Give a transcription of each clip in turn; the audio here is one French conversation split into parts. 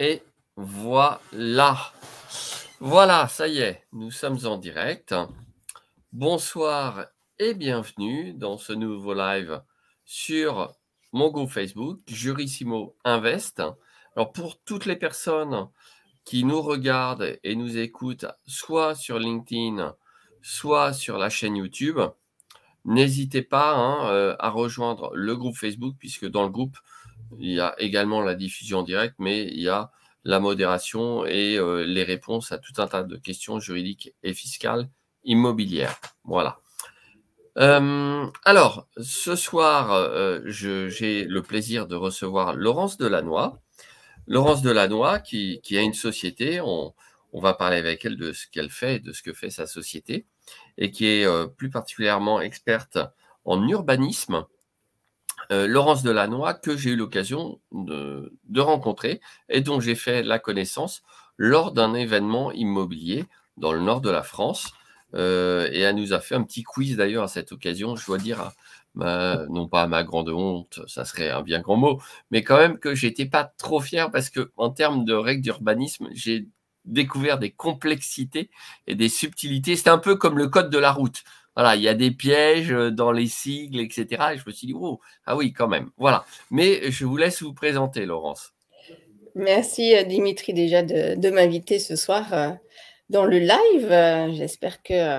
Et voilà. Voilà, ça y est, nous sommes en direct. Bonsoir et bienvenue dans ce nouveau live sur mon groupe Facebook, Jurissimo Invest. Alors pour toutes les personnes qui nous regardent et nous écoutent, soit sur LinkedIn, soit sur la chaîne YouTube, n'hésitez pas hein, euh, à rejoindre le groupe Facebook, puisque dans le groupe, il y a également la diffusion directe, mais il y a la modération et euh, les réponses à tout un tas de questions juridiques et fiscales immobilières. Voilà. Euh, alors, ce soir, euh, j'ai le plaisir de recevoir Laurence Delannoy. Laurence Delannoy, qui, a une société, on, va parler avec elle de ce qu'elle fait et de ce que fait sa société, et qui est plus particulièrement experte en urbanisme euh, Laurence Delannoy, que j'ai eu l'occasion de, rencontrer et dont j'ai fait la connaissance lors d'un événement immobilier dans le nord de la France. Euh, et elle nous a fait un petit quiz d'ailleurs à cette occasion, je dois dire, non pas à ma grande honte, ça serait un bien grand mot, mais quand même que j'étais pas trop fier parce que en termes de règles d'urbanisme, j'ai découvert des complexités et des subtilités. C'est un peu comme le code de la route. Voilà, il y a des pièges euh, dans les sigles, etc. je me suis dit, oh, ah oui, quand même. Voilà. Mais je vous laisse vous présenter, Laurence. Merci euh, Dimitri déjà de, m'inviter ce soir euh, dans le live. J'espère que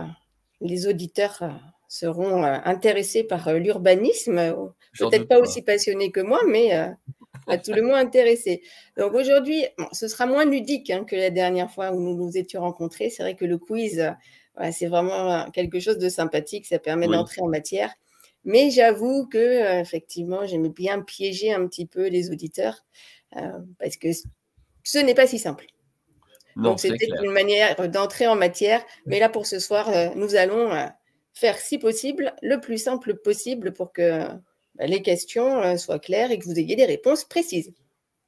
les auditeurs seront intéressés par l'urbanisme, peut-être pas, aussi passionnés que moi, mais à tout le moins intéressés. Donc aujourd'hui, ce sera moins ludique hein, que la dernière fois où nous nous étions rencontrés. C'est vrai que le quiz c'est vraiment quelque chose de sympathique, ça permet d'entrer en matière. Mais j'avoue que, effectivement, j'aime bien piéger un petit peu les auditeurs euh, parce que ce n'est pas si simple. Donc, c'était une manière d'entrer en matière. Mais là, pour ce soir, euh, nous allons euh, faire, si possible, le plus simple possible pour que bah, les questions soient claires et que vous ayez des réponses précises.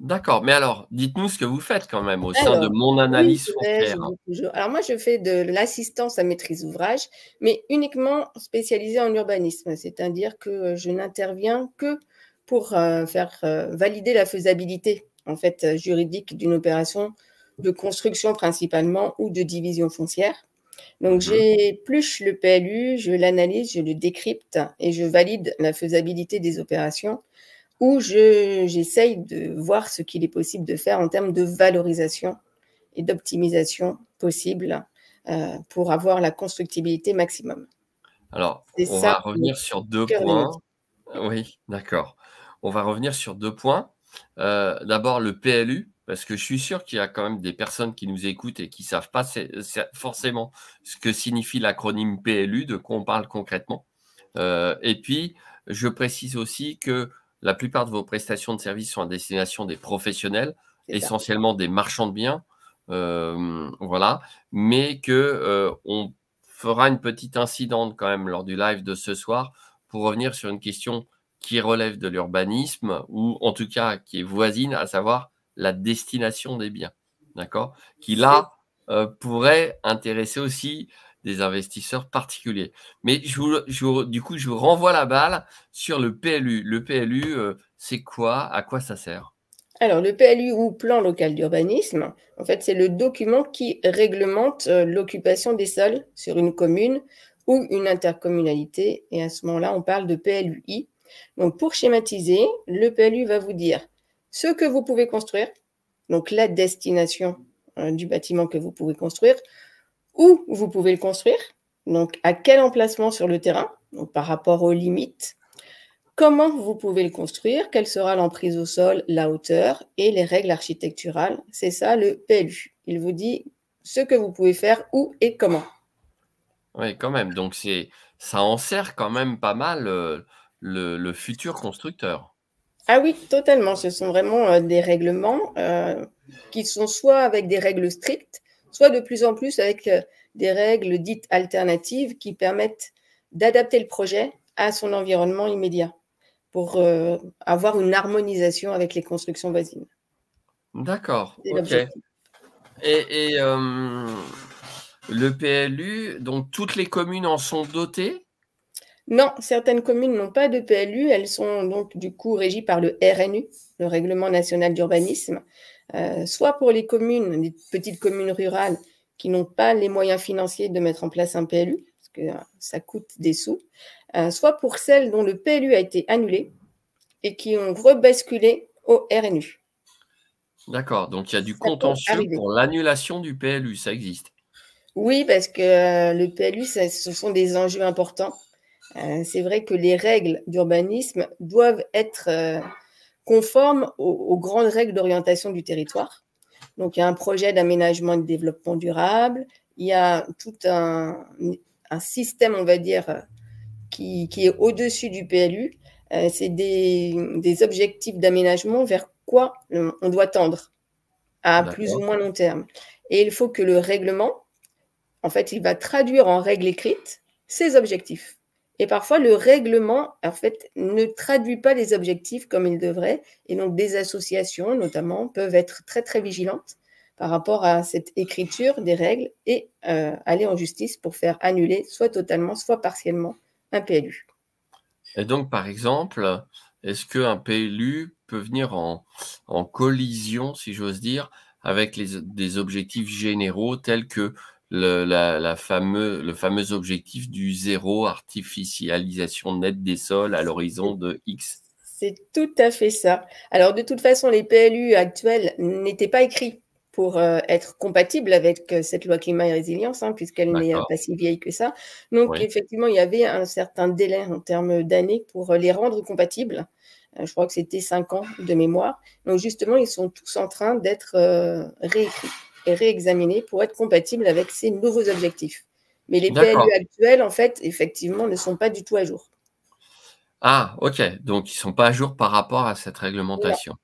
D'accord, mais alors, dites-nous ce que vous faites quand même au sein de mon analyse foncière. alors moi, je fais de l'assistance à maîtrise ouvrage, mais uniquement spécialisée en urbanisme, c'est-à-dire que euh, je n'interviens que pour euh, faire euh, valider la faisabilité en fait juridique d'une opération de construction principalement ou de division foncière. Donc mmh j'épluche le PLU, je l'analyse, je le décrypte et je valide la faisabilité des opérations où j'essaye de voir ce qu'il est possible de faire en termes de valorisation et d'optimisation possible euh, pour avoir la constructibilité maximum. Alors, on va revenir sur deux points. Oui, d'accord. On va revenir sur deux points. Euh, d'abord, le PLU, parce que je suis sûr qu'il y a quand même des personnes qui nous écoutent et qui ne savent pas forcément ce que signifie l'acronyme PLU, de quoi on parle concrètement. Euh, et puis, je précise aussi que la plupart de vos prestations de services sont à destination des professionnels, essentiellement des marchands de biens, euh, voilà, mais que euh, on fera une petite incidente quand même lors du live de ce soir pour revenir sur une question qui relève de l'urbanisme ou en tout cas qui est voisine, à savoir la destination des biens, d'accord Qui là euh, pourrait intéresser aussi des investisseurs particuliers. Mais du coup, je vous renvoie la balle sur le PLU. Le PLU, euh, c'est quoi À quoi ça sert Alors, le PLU ou plan local d'urbanisme, en fait, c'est le document qui réglemente euh, l'occupation des sols sur une commune ou une intercommunalité. Et à ce moment-là, on parle de PLUI. Donc, pour schématiser, le PLU va vous dire ce que vous pouvez construire, donc la destination euh, du bâtiment que vous pouvez construire, où vous pouvez le construire, donc à quel emplacement sur le terrain, donc par rapport aux limites, comment vous pouvez le construire, quelle sera l'emprise au sol, la hauteur et les règles architecturales. C'est ça le PLU. Il vous dit ce que vous pouvez faire, où et comment. Oui, quand même. Donc ça en sert quand même pas mal euh, le, futur constructeur. Ah oui, totalement. Ce sont vraiment euh, des règlements euh, qui sont soit avec des règles strictes, soit de plus en plus avec euh, des règles dites alternatives qui permettent d'adapter le projet à son environnement immédiat pour euh, avoir une harmonisation avec les constructions voisines. D'accord. Et, euh, le PLU, donc toutes les communes en sont dotées Non, certaines communes n'ont pas de PLU. Elles sont donc du coup régies par le RNU, le Règlement national d'urbanisme, euh, soit pour les communes, les petites communes rurales qui n'ont pas les moyens financiers de mettre en place un PLU, parce que euh, ça coûte des sous, euh, soit pour celles dont le PLU a été annulé et qui ont rebasculé au RNU. D'accord, donc il y a du contentieux pour l'annulation du PLU, ça existe. Oui, parce que le PLU, ce sont des enjeux importants. c'est vrai que les règles d'urbanisme doivent être conforme aux, grandes règles d'orientation du territoire. Donc, il y a un projet d'aménagement et de développement durable, il y a tout un, système, on va dire, qui, est au-dessus du PLU. Euh, c'est des, des, objectifs d'aménagement vers quoi on doit tendre à plus ou moins long terme. Et il faut que le règlement, en fait, il va traduire en règles écrites ces objectifs. Et parfois, le règlement, en fait, ne traduit pas les objectifs comme il devrait. Et donc, des associations, notamment, peuvent être très, très vigilantes par rapport à cette écriture des règles et euh, aller en justice pour faire annuler soit totalement, soit partiellement un PLU. Et donc, par exemple, est-ce qu'un PLU peut venir en, collision, si j'ose dire, avec des objectifs généraux tels que le, la, fameux, le fameux objectif du zéro artificialisation nette des sols à l'horizon de X. C'est tout à fait ça. Alors de toute façon, les PLU actuels n'étaient pas écrits pour euh, être compatibles avec euh, cette loi climat et résilience, hein, puisqu'elle n'est euh, pas si vieille que ça. Donc effectivement, il y avait un certain délai en termes d'années pour les rendre compatibles. je crois que c'était cinq ans de mémoire. Donc justement, ils sont tous en train d'être réécrits et réexaminé pour être compatible avec ces nouveaux objectifs. Mais les PLU actuels, en fait, effectivement, ne sont pas du tout à jour. Ah, ok. Donc, ils ne sont pas à jour par rapport à cette réglementation.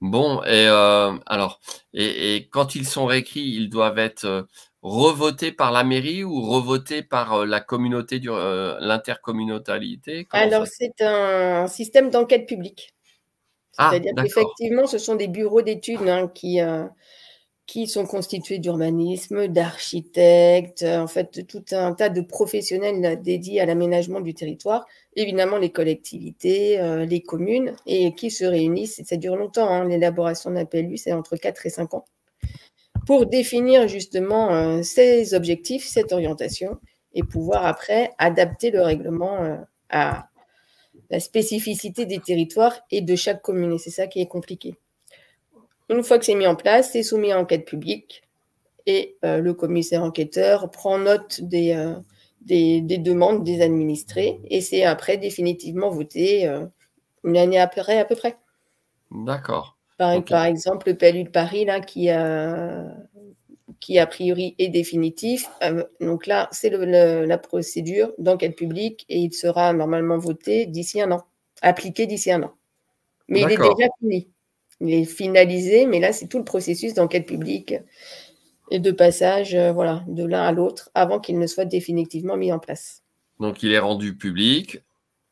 Bon, et euh, alors, et, quand ils sont réécrits, ils doivent être euh, revotés par la mairie ou revotés par euh, la communauté, l'intercommunautalité Alors, c'est un système d'enquête publique. Ah, C'est-à-dire qu'effectivement, ce sont des bureaux d'études hein, qui, qui sont constitués d'urbanisme, d'architectes, euh, en fait tout un tas de professionnels dédiés à l'aménagement du territoire, évidemment les collectivités, euh, les communes, et qui se réunissent, ça dure longtemps, hein, l'élaboration d'un PLU, c'est entre 4 et 5 ans, pour définir justement euh, ces objectifs, cette orientation, et pouvoir après adapter le règlement à la spécificité des territoires et de chaque commune, et c'est ça qui est compliqué. Une fois que c'est mis en place, c'est soumis à enquête publique et euh, le commissaire enquêteur prend note euh, des, des, demandes des administrés et c'est après définitivement voté euh, une année après à peu près. D'accord. Par, exemple, le PLU de Paris, là, qui, a, qui a priori est définitif. donc là, c'est la procédure d'enquête publique et il sera normalement voté d'ici un an, appliqué d'ici un an. Mais il est déjà fini il est finalisé, mais là, c'est tout le processus d'enquête publique et de passage euh, voilà, de l'un à l'autre avant qu'il ne soit définitivement mis en place. Donc, il est rendu public.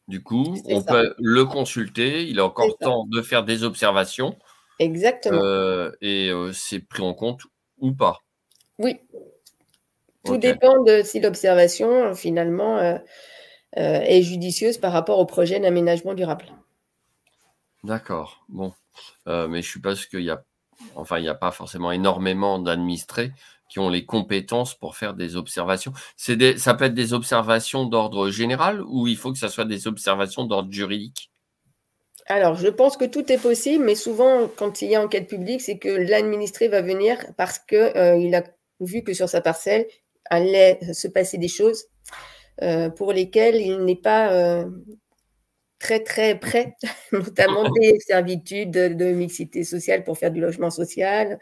Du coup, on peut le consulter. Il a encore temps de faire des observations. Exactement. Euh, et euh, c'est pris en compte ou pas. Oui. Tout dépend de si l'observation, finalement, est judicieuse par rapport au projet d'aménagement durable. D'accord. Bon. Euh, mais je suppose qu'il y a, enfin, il n'y a pas forcément énormément d'administrés qui ont les compétences pour faire des observations. ça peut être des observations d'ordre général ou il faut que ça soit des observations d'ordre juridique alors, je pense que tout est possible, mais souvent, quand il y a enquête publique, c'est que l'administré va venir parce qu'il euh, a vu que sur sa parcelle allait se passer des choses euh, pour lesquelles il n'est pas très très près, notamment des servitudes de mixité sociale pour faire du logement social,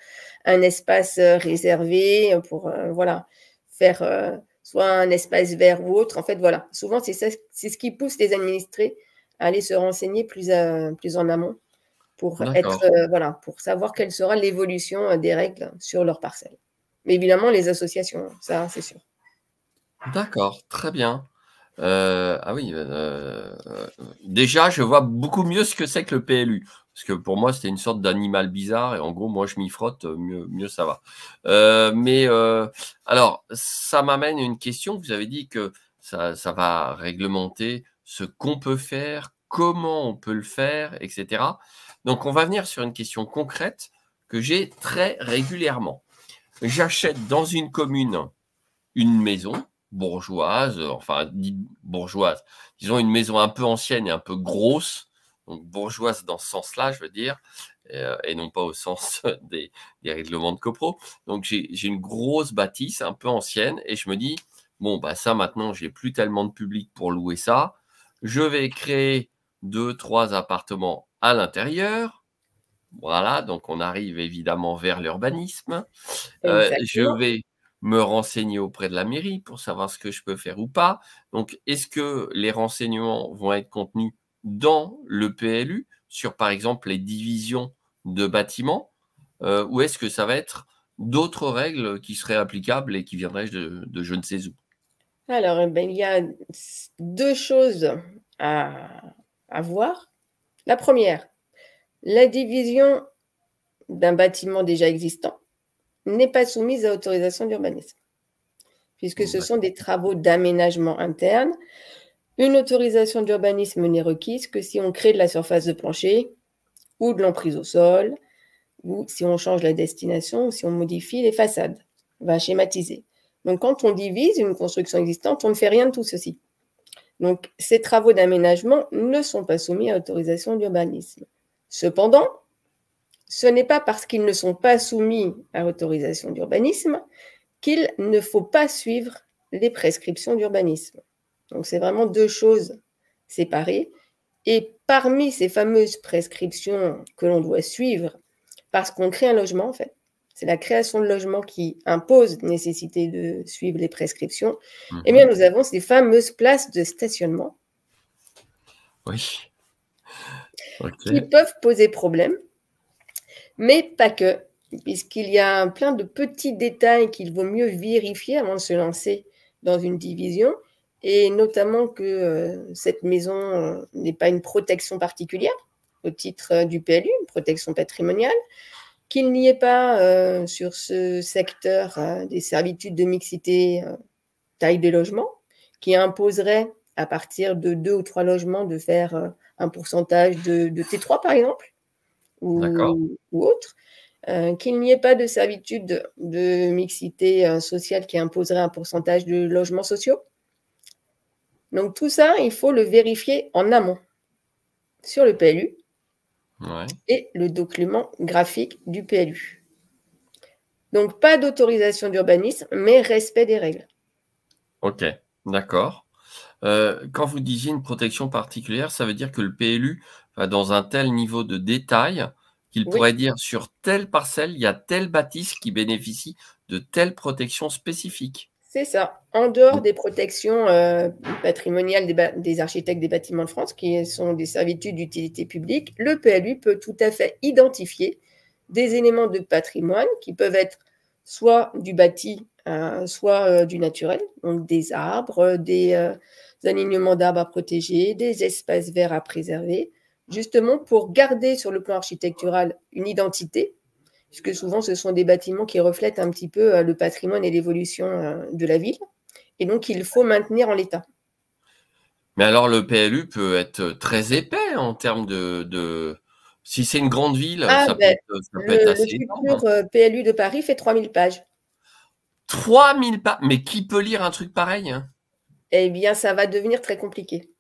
un espace euh, réservé euh, pour euh, voilà faire soit un espace vert ou autre. En fait, voilà, souvent c'est ce qui pousse les administrés à aller se renseigner plus en amont pour être voilà pour savoir quelle sera l'évolution des règles sur leur parcelle. Mais évidemment les associations, ça c'est sûr. D'accord, très bien. Euh, ah oui, euh, euh, déjà, je vois beaucoup mieux ce que c'est que le PLU. Parce que pour moi, c'était une sorte d'animal bizarre. Et en gros, moi, je m'y frotte, mieux, ça va. mais alors, ça m'amène à une question. Vous avez dit que ça va réglementer ce qu'on peut faire, comment on peut le faire, etc. Donc, on va venir sur une question concrète que j'ai très régulièrement. J'achète dans une commune une maison bourgeoise, euh, enfin dit bourgeoise, disons une maison un peu ancienne et un peu grosse, donc bourgeoise dans ce sens-là, je veux dire, euh, et, non pas au sens des, règlements de copro. Donc j'ai une grosse bâtisse un peu ancienne et je me dis, bon, bah ça maintenant, j'ai plus tellement de public pour louer ça, je vais créer deux, trois appartements à l'intérieur. Voilà, donc on arrive évidemment vers l'urbanisme. Euh, je vais me renseigner auprès de la mairie pour savoir ce que je peux faire ou pas. Donc, est-ce que les renseignements vont être contenus dans le PLU sur, par exemple, les divisions de bâtiments euh, ou est-ce que ça va être d'autres règles qui seraient applicables et qui viendraient de, je ne sais où Alors, eh ben, il y a deux choses à voir. La première, la division d'un bâtiment déjà existant n'est pas soumise à autorisation d'urbanisme, puisque ce sont des travaux d'aménagement interne. Une autorisation d'urbanisme n'est requise que si on crée de la surface de plancher ou de l'emprise au sol, ou si on change la destination, ou si on modifie les façades. On va schématiser. Donc quand on divise une construction existante, on ne fait rien de tout ceci. Donc ces travaux d'aménagement ne sont pas soumis à autorisation d'urbanisme. Cependant, ce n'est pas parce qu'ils ne sont pas soumis à l'autorisation d'urbanisme qu'il ne faut pas suivre les prescriptions d'urbanisme. Donc c'est vraiment deux choses séparées. Et parmi ces fameuses prescriptions que l'on doit suivre, parce qu'on crée un logement en fait, c'est la création de logements qui impose la nécessité de suivre les prescriptions, mhm. eh bien nous avons ces fameuses places de stationnement. Oui. Qui peuvent poser problème mais pas que, puisqu'il y a plein de petits détails qu'il vaut mieux vérifier avant de se lancer dans une division, et notamment que euh, cette maison euh, n'est pas une protection particulière au titre euh, du PLU, une protection patrimoniale, qu'il n'y ait pas sur ce secteur des servitudes de mixité taille des logements, qui imposerait à partir de deux ou trois logements de faire un pourcentage de T3 par exemple, ou, ou autre, euh, qu'il n'y ait pas de servitude de mixité euh, sociale qui imposerait un pourcentage de logements sociaux. Donc tout ça, il faut le vérifier en amont sur le PLU et le document graphique du PLU. Donc pas d'autorisation d'urbanisme, mais respect des règles. Ok, d'accord. Euh, quand vous disiez une protection particulière, ça veut dire que le PLU euh, dans un tel niveau de détail qu'il pourrait dire sur telle parcelle, il y a telle bâtisse qui bénéficie de telle protection spécifique. C'est ça. En dehors des protections euh, patrimoniales des, architectes des bâtiments de France, qui sont des servitudes d'utilité publique, le PLU peut tout à fait identifier des éléments de patrimoine qui peuvent être soit du bâti, euh, soit du naturel, donc des arbres, des alignements d'arbres à protéger, des espaces verts à préserver, justement pour garder sur le plan architectural une identité, puisque souvent ce sont des bâtiments qui reflètent un petit peu euh, le patrimoine et l'évolution euh, de la ville, et donc il faut maintenir en l'état. Mais alors le PLU peut être très épais en termes de... Si c'est une grande ville, ah, ben, ça, peut être, assez Le hein. euh, PLU de Paris fait 3000 pages. 3000 pages Mais qui peut lire un truc pareil hein Eh bien, ça va devenir très compliqué.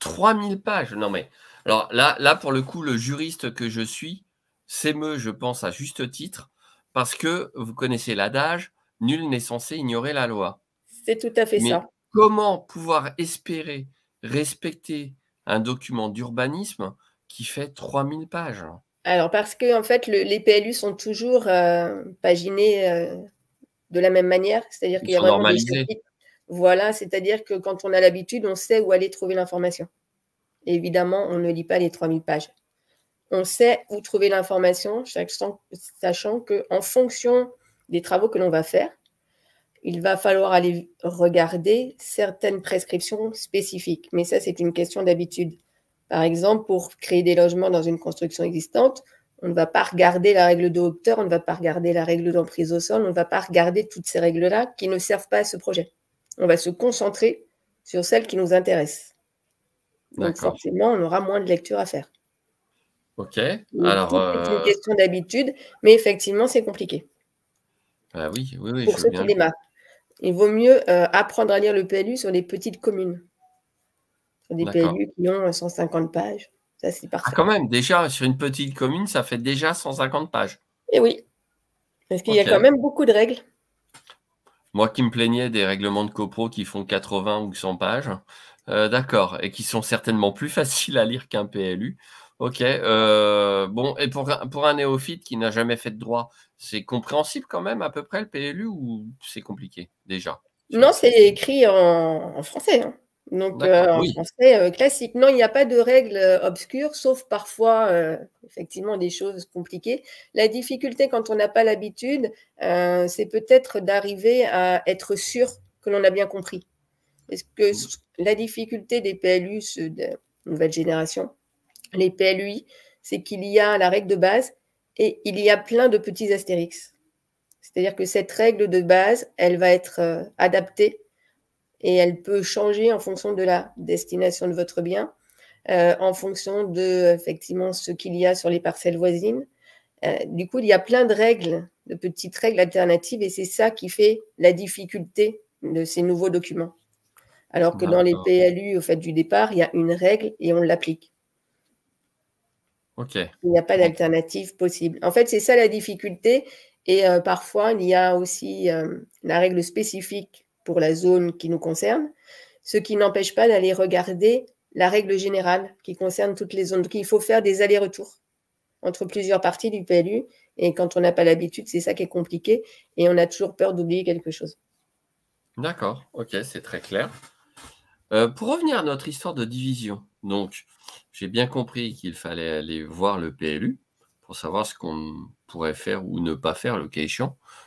3000 pages Non mais alors là, pour le coup, le juriste que je suis s'émeut, je pense, à juste titre, parce que vous connaissez l'adage, nul n'est censé ignorer la loi. C'est tout à fait ça. Comment pouvoir espérer respecter un document d'urbanisme qui fait 3000 pages Alors parce que en fait, les PLU sont toujours euh, paginés euh, de la même manière, c'est-à-dire qu'il y a normalisés. Voilà, c'est-à-dire que quand on a l'habitude, on sait où aller trouver l'information. Évidemment, on ne lit pas les 3000 pages. On sait où trouver l'information, sachant qu'en fonction des travaux que l'on va faire, il va falloir aller regarder certaines prescriptions spécifiques. Mais ça, c'est une question d'habitude. Par exemple, pour créer des logements dans une construction existante, on ne va pas regarder la règle de hauteur, on ne va pas regarder la règle d'emprise au sol, on ne va pas regarder toutes ces règles-là qui ne servent pas à ce projet. On va se concentrer sur celles qui nous intéressent. Donc forcément, on aura moins de lecture à faire. Ok. Alors, c'est une euh, question d'habitude, mais effectivement, c'est compliqué. Ah oui, oui, oui. Pour ceux qui il vaut mieux euh, apprendre à lire le PLU sur les petites communes, sur des PLU qui ont 150 euh, pages. Ça, c'est ah, parfait. quand même, déjà sur une petite commune, ça fait déjà 150 pages. Et eh oui, parce qu'il y a quand même beaucoup de règles. Moi qui me plaignais des règlements de copro qui font 80 ou 100 pages, euh, d'accord, et qui sont certainement plus faciles à lire qu'un PLU. Ok, euh, bon, et pour, pour un néophyte qui n'a jamais fait de droit, c'est compréhensible quand même à peu près le PLU ou c'est compliqué déjà Non, c'est écrit en, français. Donc en français hein. euh, classique. Non, il n'y a pas de règles obscures, sauf parfois effectivement des choses compliquées. La difficulté quand on n'a pas l'habitude, c'est peut-être d'arriver à être sûr que l'on a bien compris parce que mmh. la difficulté des PLU, ceux de nouvelle génération, les PLUI, c'est qu'il y a la règle de base et il y a plein de petits astérix. C'est-à-dire que cette règle de base, elle va être euh, adaptée et elle peut changer en fonction de la destination de votre bien, euh, en fonction de effectivement ce qu'il y a sur les parcelles voisines. Euh, du coup, il y a plein de règles, de petites règles alternatives, et c'est ça qui fait la difficulté de ces nouveaux documents. Alors que dans les PLU, au fait du départ, il y a une règle et on l'applique. Il n'y a pas d'alternative possible. En fait, c'est ça la difficulté. Et euh, parfois, il y a aussi euh, la règle spécifique pour la zone qui nous concerne, ce qui n'empêche pas d'aller regarder la règle générale qui concerne toutes les zones. Donc, il faut faire des allers-retours entre plusieurs parties du PLU. Et quand on n'a pas l'habitude, c'est ça qui est compliqué. Et on a toujours peur d'oublier quelque chose. D'accord, ok, c'est très clair. Euh, pour revenir à notre histoire de division, donc j'ai bien compris qu'il fallait aller voir le PLU pour savoir ce qu'on pourrait faire ou ne pas faire le cas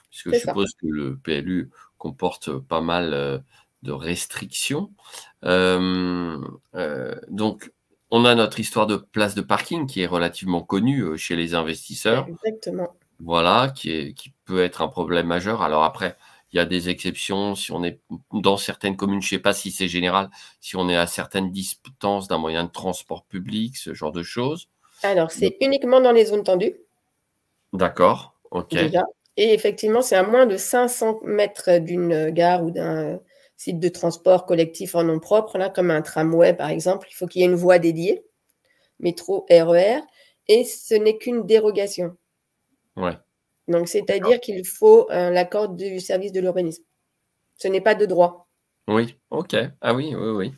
puisque je suppose que le PLU comporte pas mal euh, de restrictions. Euh, donc on a notre histoire de place de parking qui est relativement connue chez les investisseurs. Voilà, qui, qui peut être un problème majeur. Alors après, il y a des exceptions. Si on est dans certaines communes, je ne sais pas si c'est général, si on est à certaines distances d'un moyen de transport public, ce genre de choses. Alors, c'est uniquement dans les zones tendues. D'accord, ok. Et effectivement, c'est à moins de 500 mètres d'une gare ou d'un site de transport collectif en nom propre, là, comme un tramway par exemple. Il faut qu'il y ait une voie dédiée, métro, RER, e et ce n'est qu'une dérogation. Ouais. Donc, c'est-à-dire qu'il faut euh, l'accord du service de l'urbanisme. Ce n'est pas de droit. Oui, ok. Ah oui, oui, oui.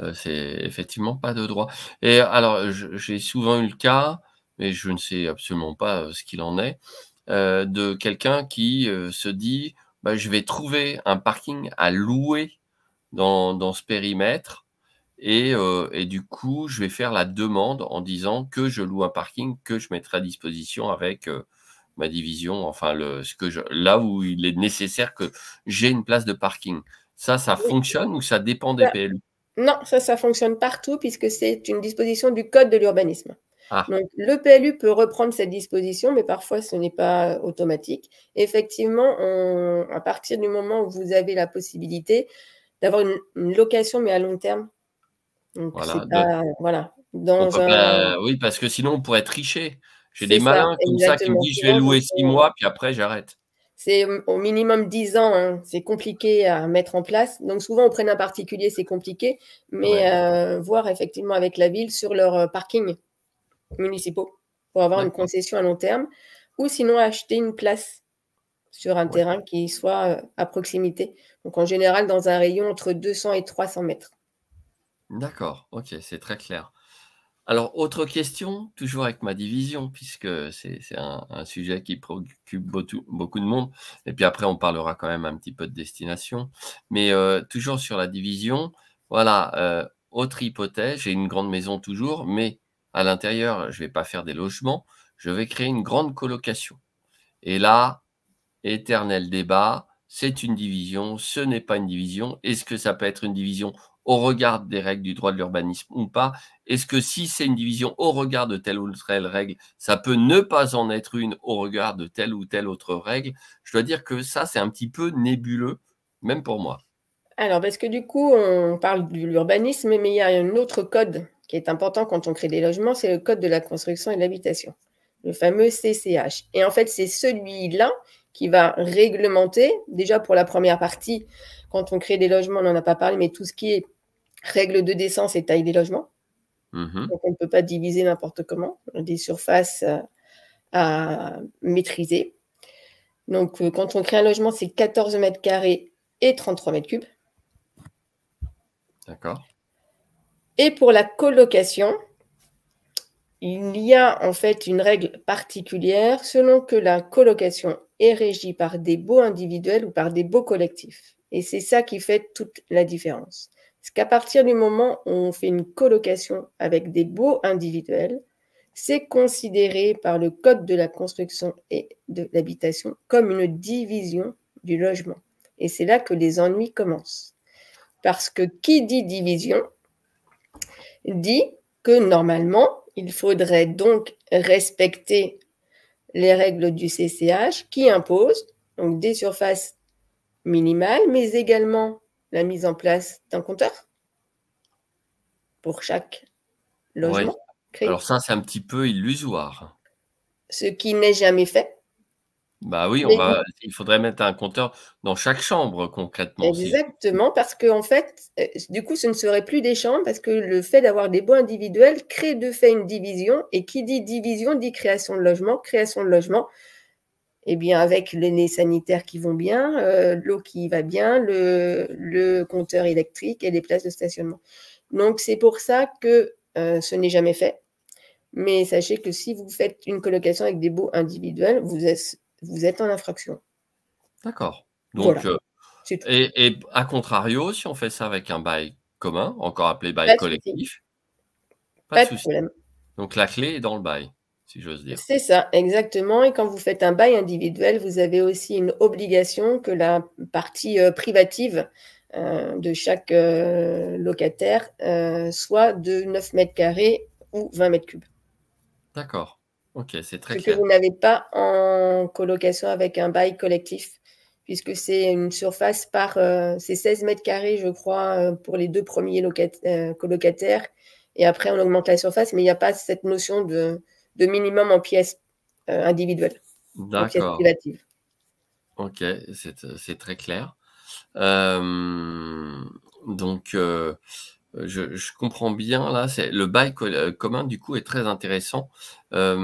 Euh, c'est effectivement pas de droit. Et alors, j'ai souvent eu le cas, mais je ne sais absolument pas euh, ce qu'il en est, de quelqu'un qui se dit bah, je vais trouver un parking à louer dans, ce périmètre. et du coup, je vais faire la demande en disant que je loue un parking que je mettrai à disposition avec ma division, enfin le, ce que là où il est nécessaire que j'ai une place de parking. Ça, ça fonctionne ou ça dépend des PLU Non, ça, ça fonctionne partout puisque c'est une disposition du code de l'urbanisme. Ah. Donc, le PLU peut reprendre cette disposition, mais parfois ce n'est pas euh, automatique. Effectivement, à partir du moment où vous avez la possibilité d'avoir une, location, mais à long terme, voilà, euh, voilà euh, oui, parce que sinon on pourrait tricher. J'ai des malins comme ça qui me disent je vais louer six mois, puis après j'arrête. C'est au minimum dix ans, hein. c'est compliqué à mettre en place. Donc souvent on d'un particulier, c'est compliqué, mais euh, voir effectivement avec la ville sur leurs euh, parkings municipaux pour avoir une concession à long terme, ou sinon acheter une place sur un terrain qui soit euh, à proximité. Donc en général dans un rayon entre 200 et 300 mètres. D'accord, ok, c'est très clair. Alors, autre question, toujours avec ma division, puisque c'est un, sujet qui préoccupe beaucoup, de monde. Et puis après, on parlera quand même un petit peu de destination. Mais euh, toujours sur la division, voilà, euh, autre hypothèse, j'ai une grande maison toujours, mais à l'intérieur, je ne vais pas faire des logements, je vais créer une grande colocation. Et là, éternel débat, c'est une division, ce n'est pas une division, est-ce que ça peut être une division au regard des règles du droit de l'urbanisme ou pas Est-ce que si c'est une division au regard de telle ou telle règle, ça peut ne pas en être une au regard de telle ou telle autre règle Je dois dire que ça, c'est un petit peu nébuleux, même pour moi. Alors, parce que du coup, on parle de l'urbanisme, mais il y a un autre code qui est important quand on crée des logements, c'est le code de la construction et de l'habitation, le fameux CCH. Et en fait, c'est celui-là qui va réglementer, déjà pour la première partie, quand on crée des logements, on n'en a pas parlé, mais tout ce qui est règle de décence et taille des logements. Mhm. Donc, on ne peut pas diviser n'importe comment, des surfaces euh, à maîtriser. Donc, euh, quand on crée un logement, c'est 14 mètres carrés et 33 mètres cubes. D'accord. Et pour la colocation, il y a en fait une règle particulière selon que la colocation est régie par des baux individuels ou par des baux collectifs. Et c'est ça qui fait toute la différence. Parce qu'à partir du moment où on fait une colocation avec des baux individuels, c'est considéré par le Code de la construction et de l'habitation comme une division du logement. Et c'est là que les ennuis commencent. Parce que qui dit division dit que normalement, il faudrait donc respecter les règles du CCH qui imposent donc des surfaces minimale, mais également la mise en place d'un compteur pour chaque logement. Alors ça, c'est un petit peu illusoire. Ce qui n'est jamais fait. Bah oui, il faudrait mettre un compteur dans chaque chambre concrètement. Exactement, parce que en fait, euh, du coup, ce ne serait plus des chambres, parce que le fait d'avoir des bois individuels crée de fait une division, et qui dit division dit création de logement, création de logement eh bien, avec les nez sanitaires qui vont bien, euh, l'eau qui va bien, le, compteur électrique et les places de stationnement. Donc, c'est pour ça que euh, ce n'est jamais fait. Mais sachez que si vous faites une colocation avec des baux individuels, vous êtes, en infraction. D'accord. Donc, euh, et, à contrario, si on fait ça avec un bail commun, encore appelé bail collectif, pas, de, souci. Donc, la clé est dans le bail si dire. C'est ça, exactement. Et quand vous faites un bail individuel, vous avez aussi une obligation que la partie euh, privative euh, de chaque euh, locataire soit de 9 mètres carrés ou 20 mètres cubes. D'accord. Ok, c'est très Ce clair. que vous n'avez pas en colocation avec un bail collectif, puisque c'est une surface par. c'est 16 mètres carrés, je crois, pour les deux premiers colocataires. Et après, on augmente la surface, mais il n'y a pas cette notion de de minimum en pièces euh, individuelles. D'accord. Ok, euh, c'est très clair. Euh, donc, je, comprends bien là, le bail commun du coup est très intéressant. la,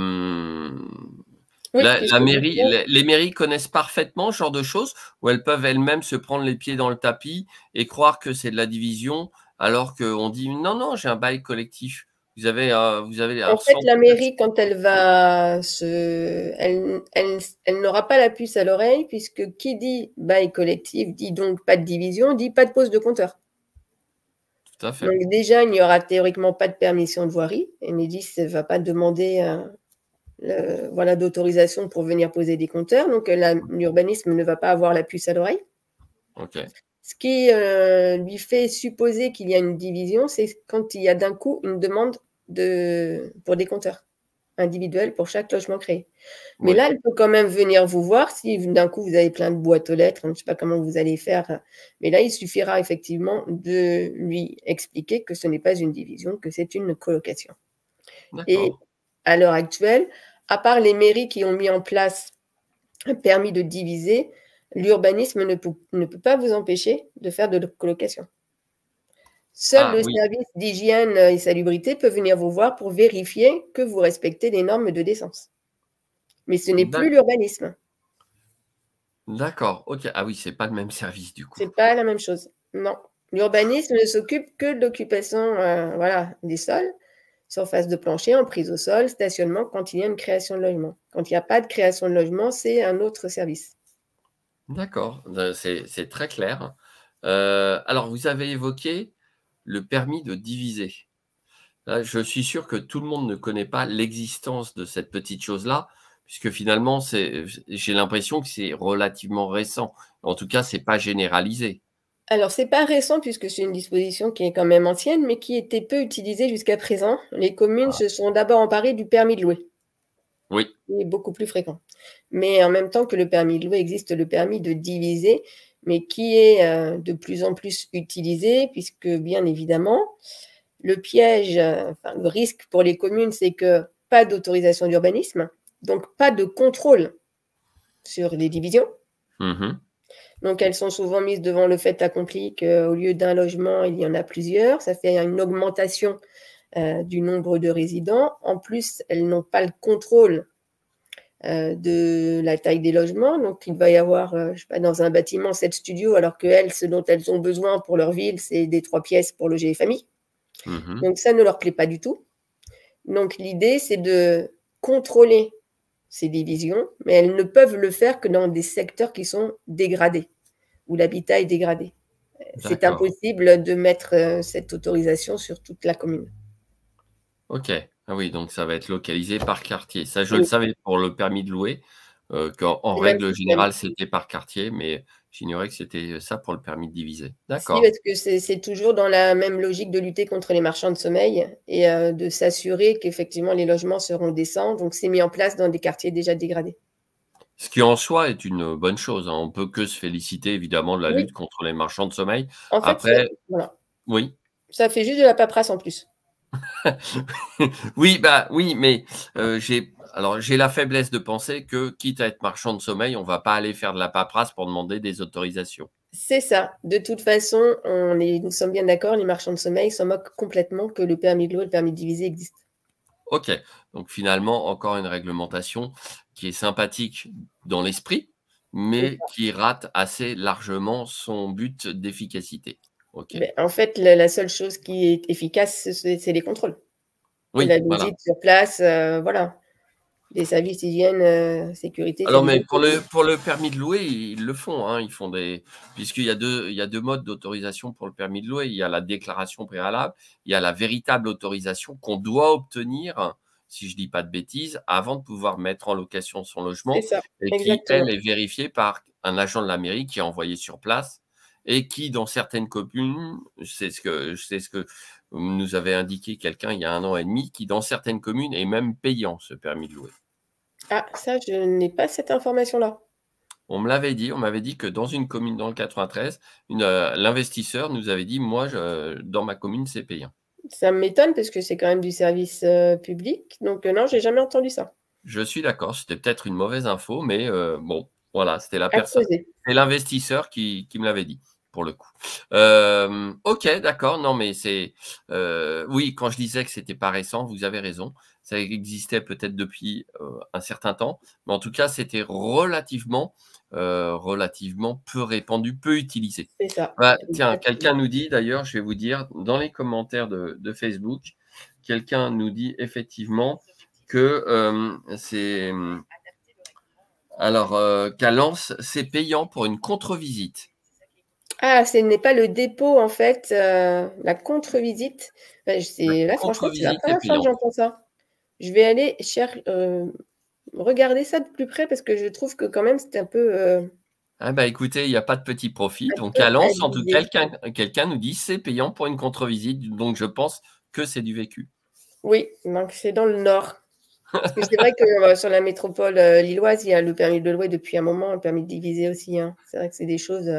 mairie, les, les mairies connaissent parfaitement ce genre de choses où elles peuvent elles-mêmes se prendre les pieds dans le tapis et croire que c'est de la division alors qu'on dit non, non, j'ai un bail collectif. Vous avez, euh, vous avez en fait, la mairie, quand elle va se. Elle, n'aura pas la puce à l'oreille, puisque qui dit bail collectif dit donc pas de division, dit pas de pose de compteur. Tout à fait. Donc, déjà, il n'y aura théoriquement pas de permission de voirie. Et ne va pas demander euh, voilà, d'autorisation pour venir poser des compteurs. Donc, euh, l'urbanisme ne va pas avoir la puce à l'oreille. OK. Ce qui lui fait supposer qu'il y a une division, c'est quand il y a d'un coup une demande de, pour des compteurs individuels pour chaque logement créé. Mais là, elle peut quand même venir vous voir si d'un coup vous avez plein de boîtes aux lettres, je ne sais pas comment vous allez faire. Mais là, il suffira effectivement de lui expliquer que ce n'est pas une division, que c'est une colocation. Et à l'heure actuelle, à part les mairies qui ont mis en place un permis de diviser, l'urbanisme ne, ne peut pas vous empêcher de faire de la colocation. Seul ah le service d'hygiène euh, et salubrité peut venir vous voir pour vérifier que vous respectez les normes de décence. Mais ce n'est plus l'urbanisme. D'accord, Ah oui, c'est pas le même service du coup. C'est pas la même chose. Non. L'urbanisme ne s'occupe que de l'occupation euh, voilà, des sols, surface de plancher, emprise au sol, stationnement quand il y a une création de logement. Quand il n'y a pas de création de logement, c'est un autre service. D'accord, euh, c'est très clair. alors, vous avez évoqué le permis de diviser. je suis sûr que tout le monde ne connaît pas l'existence de cette petite chose-là, puisque finalement, j'ai l'impression que c'est relativement récent. En tout cas, c'est pas généralisé. Alors, c'est pas récent puisque c'est une disposition qui est quand même ancienne, mais qui était peu utilisée jusqu'à présent. Les communes ah. se sont d'abord emparées du permis de louer. Oui. C'est beaucoup plus fréquent. Mais en même temps que le permis de louer existe le permis de diviser, mais qui est euh, de plus en plus utilisé, puisque bien évidemment, le piège, euh, le risque pour les communes, c'est que pas d'autorisation d'urbanisme, donc pas de contrôle sur les divisions. Mmh donc elles sont souvent mises devant le fait accompli qu'au lieu d'un logement, il y en a plusieurs. Ça fait une augmentation euh, du nombre de résidents. En plus, elles n'ont pas le contrôle euh, de la taille des logements. Donc, il va y avoir, euh, je sais pas, dans un bâtiment, sept studios, alors que ce dont elles ont besoin pour leur ville, c'est des trois pièces pour loger les familles. Mhm. Donc, ça ne leur plaît pas du tout. Donc, l'idée, c'est de contrôler ces divisions, mais elles ne peuvent le faire que dans des secteurs qui sont dégradés, où l'habitat est dégradé. C'est impossible de mettre euh, cette autorisation sur toute la commune. OK. Ah oui, donc ça va être localisé par quartier. Ça, je le savais pour le permis de louer, euh, qu'en en règle générale, c'était par quartier, mais j'ignorais que c'était euh, ça pour le permis de diviser. D'accord. parce que c'est toujours dans la même logique de lutter contre les marchands de sommeil et euh, de s'assurer qu'effectivement les logements seront décents. Donc, c'est mis en place dans des quartiers déjà dégradés. Ce qui en soi est une bonne chose. On hein. On peut que se féliciter évidemment de la lutte contre les marchands de sommeil. En fait, oui. Ça fait juste de la paperasse en plus. oui, bah oui, mais euh, j'ai alors j'ai la faiblesse de penser que quitte à être marchand de sommeil, on va pas aller faire de la paperasse pour demander des autorisations. C'est ça. De toute façon, nous sommes bien d'accord, les marchands de sommeil s'en moquent complètement que le permis de l'eau et le permis divisé existent. Ok. Donc finalement, encore une réglementation qui est sympathique dans l'esprit, mais qui rate assez largement son but d'efficacité en fait, la, seule chose qui est efficace, c'est les contrôles. la visite sur place, euh, voilà. Les services hygiène, euh, sécurité. Alors, mais pour le, permis de louer, ils, le font. Hein, ils font des... Puisqu'il y, a deux, il y a deux modes d'autorisation pour le permis de louer. Il y a la déclaration préalable, il y a la véritable autorisation qu'on doit obtenir, si je ne dis pas de bêtises, avant de pouvoir mettre en location son logement. et qui, elle, est vérifiée par un agent de la mairie qui est envoyé sur place et qui, dans certaines communes, c'est ce que c'est ce que nous avait indiqué quelqu'un il y a un an et demi, qui dans certaines communes est même payant ce permis de louer. Ah, ça, je n'ai pas cette information-là. On me l'avait dit, on m'avait dit que dans une commune dans le 93, euh, l'investisseur nous avait dit, moi, dans ma commune, c'est payant. Ça m'étonne parce que c'est quand même du service euh, public, donc euh, non, non, n'ai jamais entendu ça. Je suis d'accord, c'était peut-être une mauvaise info, mais bon, voilà, c'était la personne, c'est l'investisseur qui me l'avait dit pour le coup. Euh, ok, d'accord. Non, mais c'est euh, oui. Quand je disais que c'était pas récent, vous avez raison. Ça existait peut-être depuis euh, un certain temps, mais en tout cas, c'était relativement, relativement peu répandu, peu utilisé. ça. Bah, tiens, quelqu'un nous dit d'ailleurs, je vais vous dire dans les commentaires de, Facebook, quelqu'un nous dit effectivement que c'est alors qu'à c'est payant pour une contre-visite. Ah, ce n'est pas le dépôt, en fait, euh, la contre-visite. là, franchement, c'est la j'entends ça. Je vais aller cher, euh, regarder ça de plus près parce que je trouve que quand même, c'est un peu. Euh, ah bah écoutez, il n'y a pas de petit profit. donc à l'an, en tout quelqu'un nous dit c'est payant pour une contre-visite. Donc je pense que c'est du vécu. Oui, donc c'est dans le nord. C'est vrai que sur la métropole lilloise, il y a le permis de louer depuis un moment, le permis de diviser aussi. Hein. C'est vrai que c'est des choses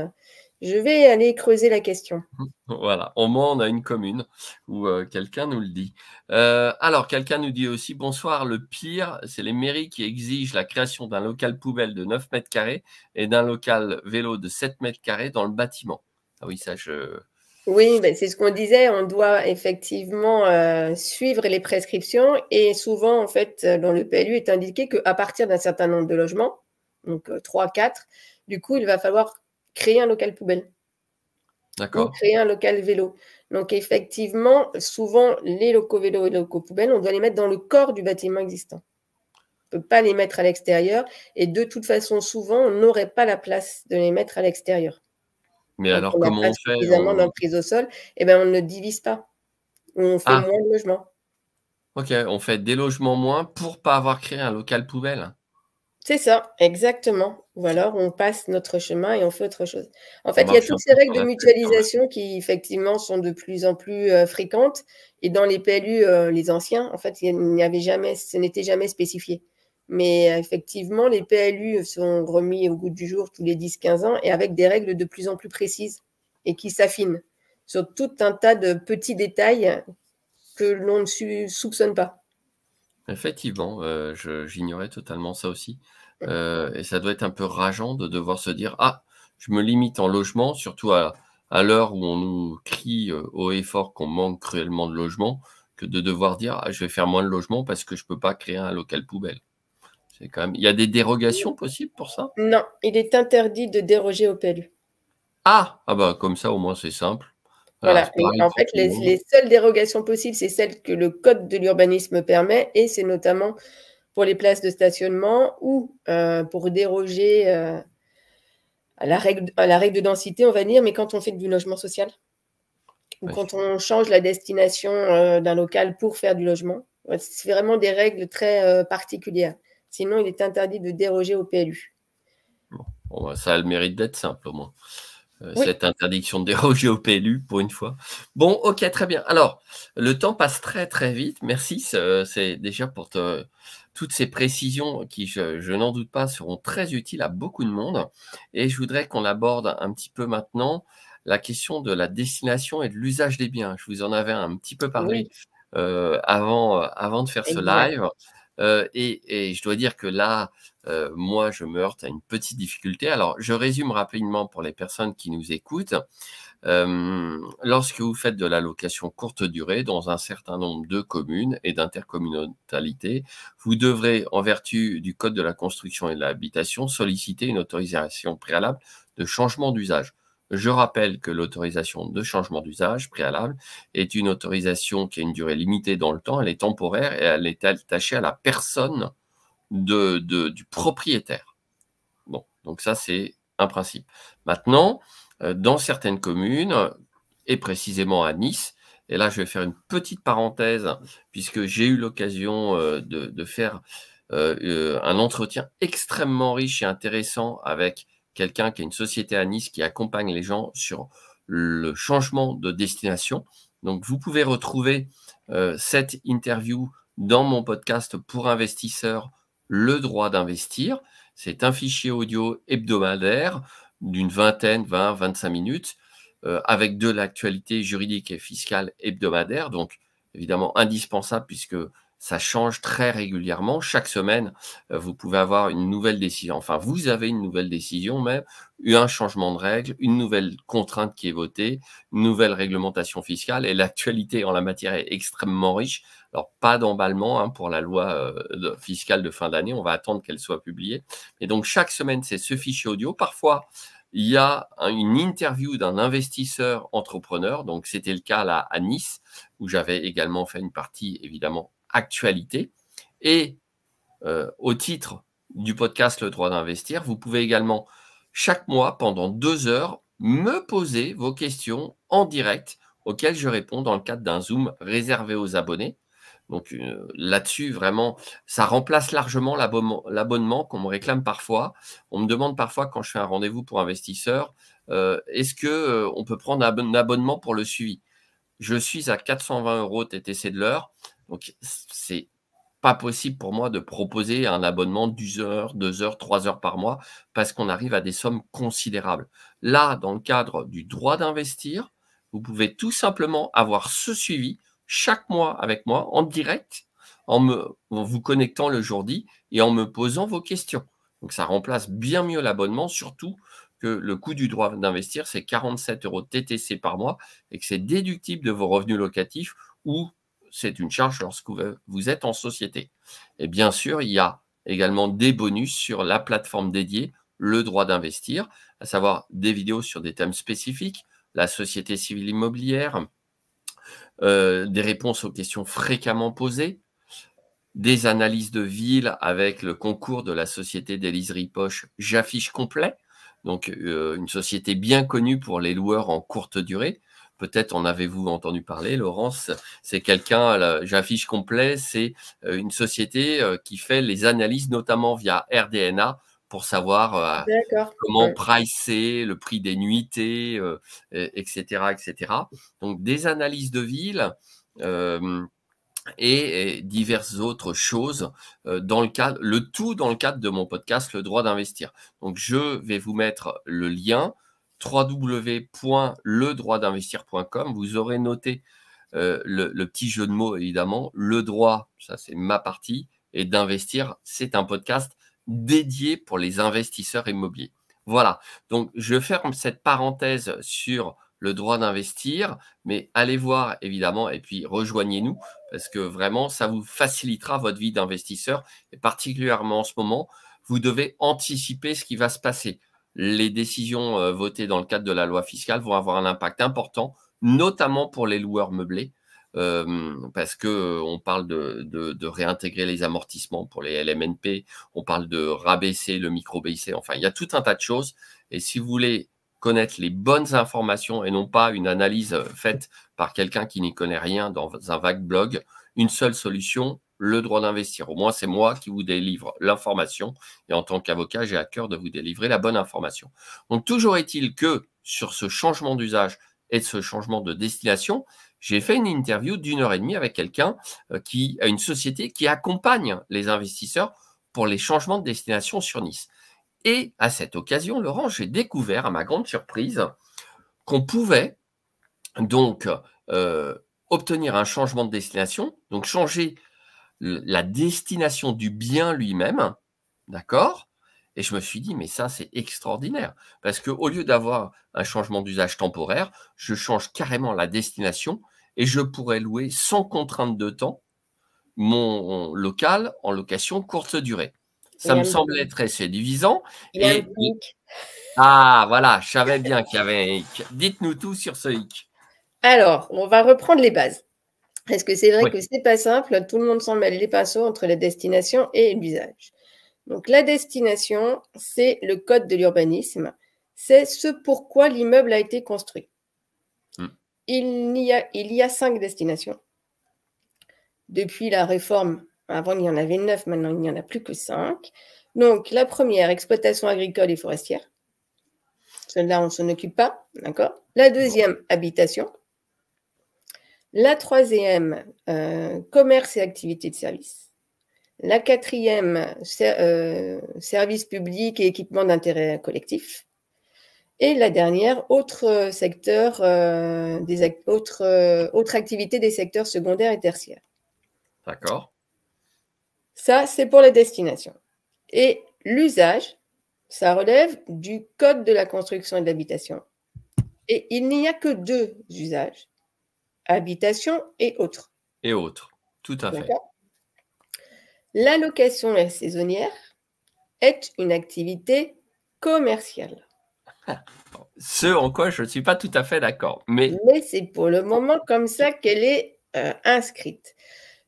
je vais aller creuser la question. Voilà, au moins on a une commune où euh, quelqu'un nous le dit. Euh, alors, quelqu'un nous dit aussi, bonsoir, le pire, c'est les mairies qui exigent la création d'un local poubelle de 9 mètres carrés et d'un local vélo de 7 mètres carrés dans le bâtiment. Ah oui, ça je... Oui, ben, c'est ce qu'on disait, on doit effectivement euh, suivre les prescriptions et souvent, en fait, dans le PLU est indiqué qu'à partir d'un certain nombre de logements, donc 3, 4, du coup, il va falloir créer un local poubelle. D'accord. créer un local vélo. Donc effectivement, souvent, les locaux vélos et les locaux poubelles, on doit les mettre dans le corps du bâtiment existant. On ne peut pas les mettre à l'extérieur. Et de toute façon, souvent, on n'aurait pas la place de les mettre à l'extérieur. Mais alors, on comment on fait suffisamment on... d'emprise au sol, eh ben, on ne divise pas. On fait ah. moins de logements. Ok, on fait des logements moins pour pas avoir créé un local poubelle. C'est ça, exactement. Ou alors on passe notre chemin et on fait autre chose. En fait, il y a toutes hein. ces règles de mutualisation qui effectivement sont de plus en plus euh, fréquentes. Et dans les PLU, euh, les anciens, en fait, il n'y avait jamais, ce n'était jamais spécifié. Mais euh, effectivement, les PLU sont remis au goût du jour tous les 10-15 ans et avec des règles de plus en plus précises et qui s'affinent sur tout un tas de petits détails que l'on ne soupçonne pas. Effectivement, euh, j'ignorais totalement ça aussi. Euh, et ça doit être un peu rageant de devoir se dire: «Ah, je me limite en logement», surtout à l'heure où on nous crie, au euh, haut et fort qu'on manque cruellement de logement, que de devoir dire: ah, je vais faire moins de logement parce que je ne peux pas créer un local poubelle». C'est quand même il y a des dérogations possibles pour ça? Non, il est interdit de déroger au PLU. Ah! Ah bah, comme ça, au moins, c'est simple en fait, les, seules dérogations possibles, c'est celles que le code de l'urbanisme permet, et c'est notamment pour les places de stationnement ou euh, pour déroger euh, à, la règle, de densité, on va dire, mais quand on fait du logement social ou quand on change la destination euh, d'un local pour faire du logement. C'est vraiment des règles très particulières. Sinon, il est interdit de déroger au PLU. Bah, ça a le mérite d'être simple au moins. Euh, cette interdiction de déroger au PLU pour une fois. Bon, ok, très bien. Alors, le temps passe très très vite. Merci, c'est déjà pour toutes ces précisions qui, je, n'en doute pas, seront très utiles à beaucoup de monde. Et je voudrais qu'on aborde un petit peu maintenant la question de la destination et de l'usage des biens. Je vous en avais un petit peu parlé euh, avant, avant de faire ce live. Euh, et, et, je dois dire que là, euh, moi, je me heurte à une petite difficulté. Alors, je résume rapidement pour les personnes qui nous écoutent. Euh, lorsque vous faites de la location courte durée dans un certain nombre de communes et d'intercommunalités, vous devrez, en vertu du Code de la construction et de l'habitation, solliciter une autorisation préalable de changement d'usage. Je rappelle que l'autorisation de changement d'usage préalable est une autorisation qui a une durée limitée dans le temps, elle est temporaire et elle est attachée à la personne de, du propriétaire. Bon, donc ça, c'est un principe. Maintenant, euh, dans certaines communes, et précisément à Nice, et là, je vais faire une petite parenthèse, puisque j'ai eu l'occasion euh, de, de, faire euh, un entretien extrêmement riche et intéressant avec quelqu'un qui a une société à Nice qui accompagne les gens sur le changement de destination. Donc, vous pouvez retrouver cette interview dans mon podcast pour investisseurs le droit d'investir. C'est un fichier audio hebdomadaire d'une vingtaine, 20, 25 minutes, euh, avec de l'actualité juridique et fiscale hebdomadaire, donc évidemment indispensable puisque ça change très régulièrement. Chaque semaine, euh, vous pouvez avoir une nouvelle décision. Enfin, vous avez une nouvelle décision, même un changement de règle, une nouvelle contrainte qui est votée, une nouvelle réglementation fiscale. Et l'actualité en la matière est extrêmement riche. Alors, pas d'emballement hein, pour la loi euh, fiscale de fin d'année. On va attendre qu'elle soit publiée. Et donc, chaque semaine, c'est ce fichier audio. Parfois, il y a une interview d'un investisseur entrepreneur. Donc, c'était le cas là à Nice, où j'avais également fait une partie, évidemment, actualité. Et euh, au titre du podcast Le droit d'investir, vous pouvez également chaque mois pendant deux heures me poser vos questions en direct auxquelles je réponds dans le cadre d'un Zoom réservé aux abonnés. Donc euh, là-dessus, vraiment, ça remplace largement l'abonnement qu'on me réclame parfois. On me demande parfois quand je fais un rendez-vous pour investisseurs, euh, est-ce qu'on on peut prendre un abonnement pour le suivi Je suis à 420 euros TTC de l'heure. Donc, c'est pas possible pour moi de proposer un abonnement d'une heure, deux heures, trois heures par mois parce qu'on arrive à des sommes considérables. Là, dans le cadre du droit d'investir, vous pouvez tout simplement avoir ce suivi chaque mois avec moi en direct, en, en vous connectant le jour dit et en me posant vos questions. Donc, ça remplace bien mieux l'abonnement, surtout que le coût du droit d'investir, c'est 47 euros TTC par mois et que c'est déductible de vos revenus locatifs ou c'est une charge lorsque vous êtes en société. Et bien sûr, il y a également des bonus sur la plateforme dédiée, le droit d'investir, à savoir des vidéos sur des thèmes spécifiques, la société civile immobilière, euh, des réponses aux questions fréquemment posées, des analyses de ville avec le concours de la société d'Élise poche, J'affiche complet, donc euh, une société bien connue pour les loueurs en courte durée, Peut-être en avez-vous entendu parler, Laurence. C'est quelqu'un, j'affiche complet, c'est euh, une société euh, qui fait les analyses, notamment via RDNA, pour savoir euh, comment pricer, le prix des nuitées, etc., etc. Donc des analyses de ville et, et, diverses autres choses dans le cadre, le tout dans le cadre de mon podcast Le droit d'investir. Donc je vais vous mettre le lien www.ledroitdinvestir.com. Vous aurez noté euh, le, petit jeu de mots, évidemment. Le droit, ça c'est ma partie. Et d'investir, c'est un podcast dédié pour les investisseurs immobiliers. Voilà, donc je ferme cette parenthèse sur le droit d'investir, mais allez voir évidemment et puis rejoignez-nous parce que vraiment ça vous facilitera votre vie d'investisseur et particulièrement en ce moment, vous devez anticiper ce qui va se passer les décisions euh, votées dans le cadre de la loi fiscale vont avoir un impact important, notamment pour les loueurs meublés, euh, parce qu'on euh, on parle de, de, réintégrer les amortissements pour les LMNP, on parle de rabaisser le micro-BIC, enfin il y a tout un tas de choses. Et si vous voulez connaître les bonnes informations et non pas une analyse faite par quelqu'un qui n'y connaît rien dans un vague blog, une seule solution, le droit d'investir. Au moins, c'est moi qui vous délivre l'information. Et en tant qu'avocat, j'ai à cœur de vous délivrer la bonne information. Donc, toujours est-il que sur ce changement d'usage et ce changement de destination, j'ai fait une interview d'une heure et demie avec quelqu'un euh, qui a une société qui accompagne les investisseurs pour les changements de destination sur Nice. Et à cette occasion, Laurent, j'ai découvert, à ma grande surprise, qu'on pouvait donc euh, obtenir un changement de destination, donc changer la destination du bien lui-même, d'accord et je me suis dit, mais ça, c'est extraordinaire. Parce qu'au lieu d'avoir un changement d'usage temporaire, je change carrément la destination et je pourrais louer sans contrainte de temps mon local en location courte durée. Ça me semblait très séduisant. Et, Ah, voilà, je savais bien qu'il y avait un hic. Dites-nous tout sur ce hic. Alors, on va reprendre les bases. Est-ce que c'est vrai que que n'est pas simple, tout le monde s'en mêle les pinceaux entre la destination et l'usage. Donc la destination, c'est le code de l'urbanisme, c'est ce pourquoi l'immeuble a été construit. Hmm. Il, y a, il y a cinq destinations. Depuis la réforme, avant il y en avait neuf, maintenant il n'y en a plus que cinq. Donc la première, exploitation agricole et forestière. Celle-là, on ne s'en occupe pas, d'accord La deuxième, habitation. La troisième, euh, commerce et activités de service. La quatrième, euh, services publics et équipements d'intérêt collectif. Et la dernière, autre secteur, euh, des des secteurs secondaires et tertiaires. D'accord. Ça, c'est pour les destinations. Et l'usage, ça relève du Code de la construction et de l'habitation. Et il n'y a que deux usages habitation et autres. Et autres, tout à fait. L'allocation saisonnière est une activité commerciale. Ce en quoi je ne suis pas tout à fait d'accord. Mais, mais c'est pour le moment comme ça qu'elle est euh, inscrite.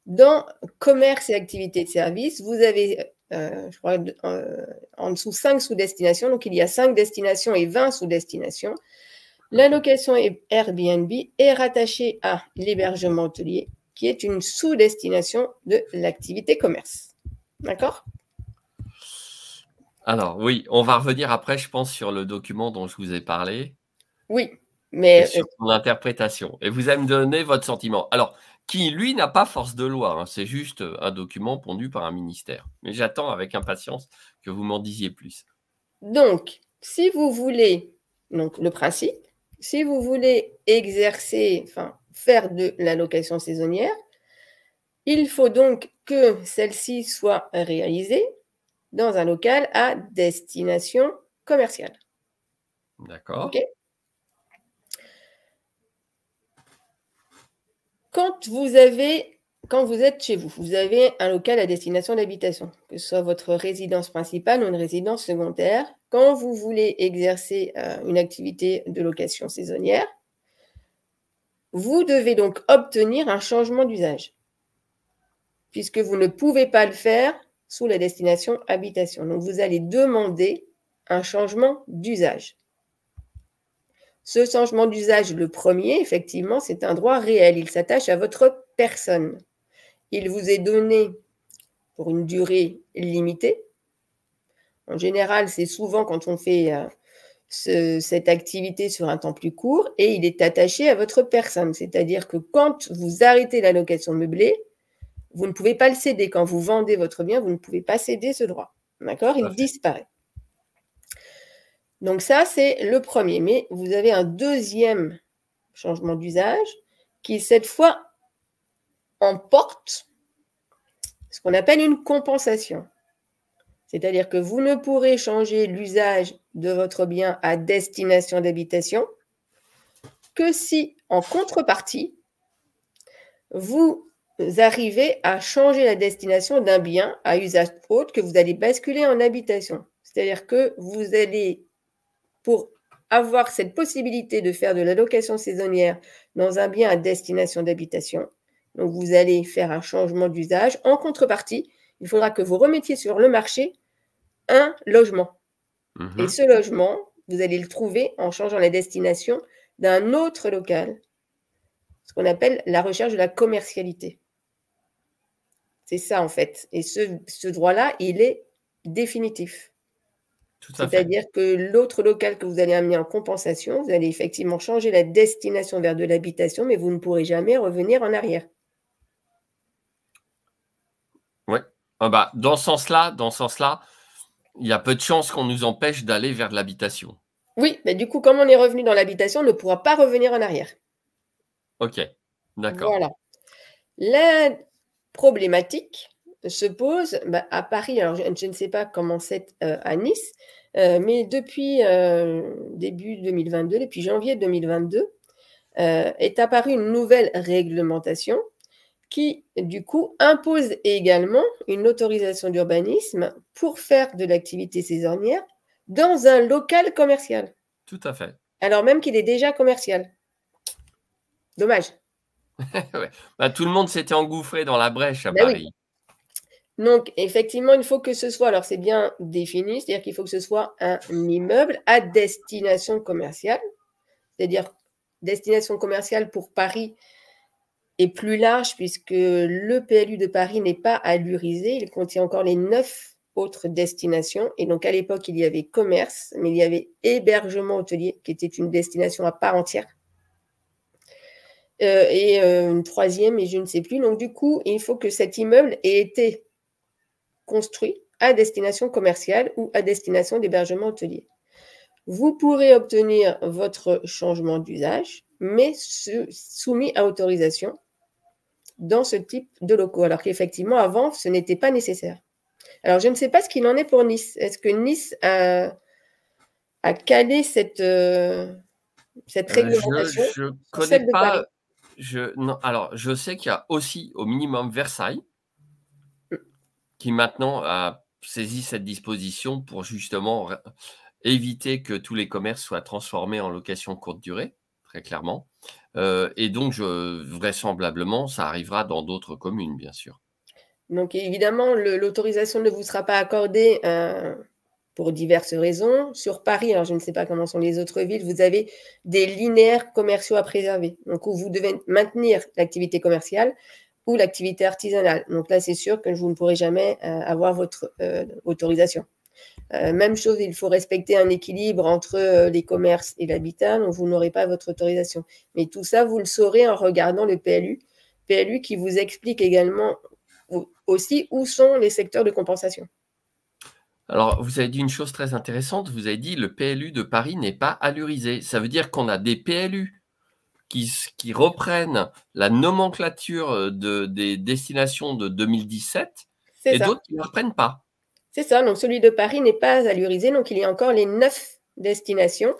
Dans commerce et activité de service, vous avez, euh, je crois, euh, en dessous cinq sous-destinations. Donc, il y a cinq destinations et 20 sous-destinations. L'allocation Airbnb est rattachée à l'hébergement hôtelier, qui est une sous-destination de l'activité commerce. D'accord Alors oui, on va revenir après, je pense, sur le document dont je vous ai parlé. Oui, mais... sur son interprétation. Et vous allez me donner votre sentiment. Alors, qui, lui, n'a pas force de loi. Hein. C'est juste un document pondu par un ministère. Mais j'attends avec impatience que vous m'en disiez plus. Donc, si vous voulez, donc le principe, si vous voulez exercer, enfin, faire de la location saisonnière, il faut donc que celle-ci soit réalisée dans un local à destination commerciale. D'accord. Quand vous avez quand vous êtes chez vous, vous avez un local à destination d'habitation, que ce soit votre résidence principale ou une résidence secondaire. Quand vous voulez exercer euh, une activité de location saisonnière, vous devez donc obtenir un changement d'usage, puisque vous ne pouvez pas le faire sous la destination habitation. Donc, vous allez demander un changement d'usage. Ce changement d'usage, le premier, effectivement, c'est un droit réel. Il s'attache à votre personne il vous est donné pour une durée limitée. En général, c'est souvent quand on fait euh, cette activité sur un temps plus court et il est attaché à votre personne. C'est-à-dire que quand vous arrêtez la location meublée, vous ne pouvez pas le céder. Quand vous vendez votre bien, vous ne pouvez pas céder ce droit. D'accord Il disparaît. Donc ça, c'est le premier. Mais vous avez un deuxième changement d'usage qui cette fois emporte ce qu'on appelle une compensation. C'est-à-dire que vous ne pourrez changer l'usage de votre bien à destination d'habitation que si, en contrepartie, vous arrivez à changer la destination d'un bien à usage autre que vous allez basculer en habitation. C'est-à-dire que vous allez, pour avoir cette possibilité de faire de la location saisonnière dans un bien à destination d'habitation, donc, vous allez faire un changement d'usage. En contrepartie, il faudra que vous remettiez sur le marché un logement. Mhm. Et ce logement, vous allez le trouver en changeant la destination d'un autre local, ce qu'on appelle la recherche de la commercialité. C'est ça, en fait. Et ce, ce droit-là, il est définitif. C'est-à-dire que l'autre local que vous allez amener en compensation, vous allez effectivement changer la destination vers de l'habitation, mais vous ne pourrez jamais revenir en arrière. Ah bah, dans ce sens-là, dans ce sens-là, il y a peu de chances qu'on nous empêche d'aller vers l'habitation. Oui, mais du coup, comme on est revenu dans l'habitation, on ne pourra pas revenir en arrière. Ok, d'accord. La problématique se pose bah, à Paris. Alors, je, ne sais pas comment c'est euh, à Nice, euh, mais depuis euh, début 2022, depuis janvier 2022, est apparue une nouvelle réglementation qui, du coup, impose également une autorisation d'urbanisme pour faire de l'activité saisonnière dans un local commercial. Tout à fait. Alors même qu'il est déjà commercial. Dommage. Bah, tout le monde s'était engouffré dans la brèche à bah Paris. Donc, effectivement, il faut que ce soit, alors c'est bien défini, c'est-à-dire qu'il faut que ce soit un immeuble à destination commerciale, c'est-à-dire destination commerciale pour Paris, plus large puisque le PLU de Paris n'est pas allurisé, il contient encore les neuf autres destinations. Et donc à l'époque, il y avait commerce, mais il y avait hébergement hôtelier, qui était une destination à part entière. Euh, et euh, une troisième, et je ne sais plus. Donc du coup, il faut que cet immeuble ait été construit à destination commerciale ou à destination d'hébergement hôtelier. Vous pourrez obtenir votre changement d'usage, mais soumis à autorisation dans ce type de locaux, alors qu'effectivement, avant, ce n'était pas nécessaire. Alors, je ne sais pas ce qu'il en est pour Nice. Est-ce que Nice a, calé cette, euh, cette euh, réglementation Je, ne connais pas. alors, je sais qu'il y a aussi au minimum Versailles mm. qui maintenant a saisi cette disposition pour justement éviter que tous les commerces soient transformés en location courte durée, très clairement. Euh, et donc, vraisemblablement, ça arrivera dans d'autres communes, bien sûr. Donc, évidemment, l'autorisation ne vous sera pas accordée euh, pour diverses raisons. Sur Paris, alors je ne sais pas comment sont les autres villes, vous avez des linéaires commerciaux à préserver, donc vous devez maintenir l'activité commerciale ou l'activité artisanale. Donc là, c'est sûr que vous ne pourrez jamais euh, avoir votre autorisation. Euh, même chose, il faut respecter un équilibre entre euh, les commerces et l'habitat, donc vous n'aurez pas votre autorisation. Mais tout ça, vous le saurez en regardant le PLU. PLU qui vous explique également aussi où sont les secteurs de compensation. Alors, vous avez dit une chose très intéressante, vous avez dit le PLU de Paris n'est pas allurisé. Ça veut dire qu'on a des PLU qui, reprennent la nomenclature euh, des destinations de 2017 et d'autres qui ne reprennent pas. C'est ça, donc celui de Paris n'est pas alurisé, donc il y a encore les neuf destinations.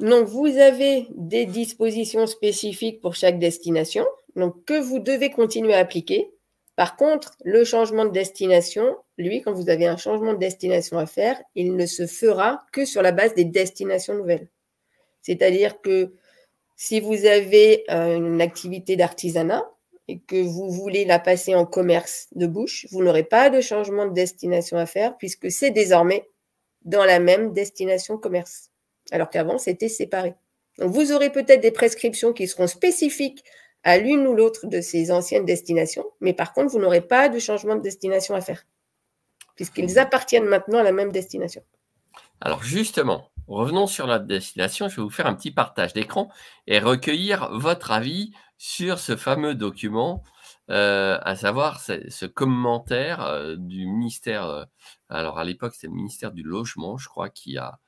Donc vous avez des dispositions spécifiques pour chaque destination, donc que vous devez continuer à appliquer. Par contre, le changement de destination, lui, quand vous avez un changement de destination à faire, il ne se fera que sur la base des destinations nouvelles. C'est-à-dire que si vous avez euh, une activité d'artisanat, et que vous voulez la passer en commerce de bouche, vous n'aurez pas de changement de destination à faire puisque c'est désormais dans la même destination commerce, alors qu'avant c'était séparé. Donc vous aurez peut-être des prescriptions qui seront spécifiques à l'une ou l'autre de ces anciennes destinations, mais par contre vous n'aurez pas de changement de destination à faire puisqu'ils mhm. appartiennent maintenant à la même destination. Alors justement, revenons sur la destination. Je vais vous faire un petit partage d'écran et recueillir votre avis sur ce fameux document, euh, à savoir ce commentaire euh, du ministère. Euh, alors à l'époque, c'était le ministère du Logement, je crois, qui a.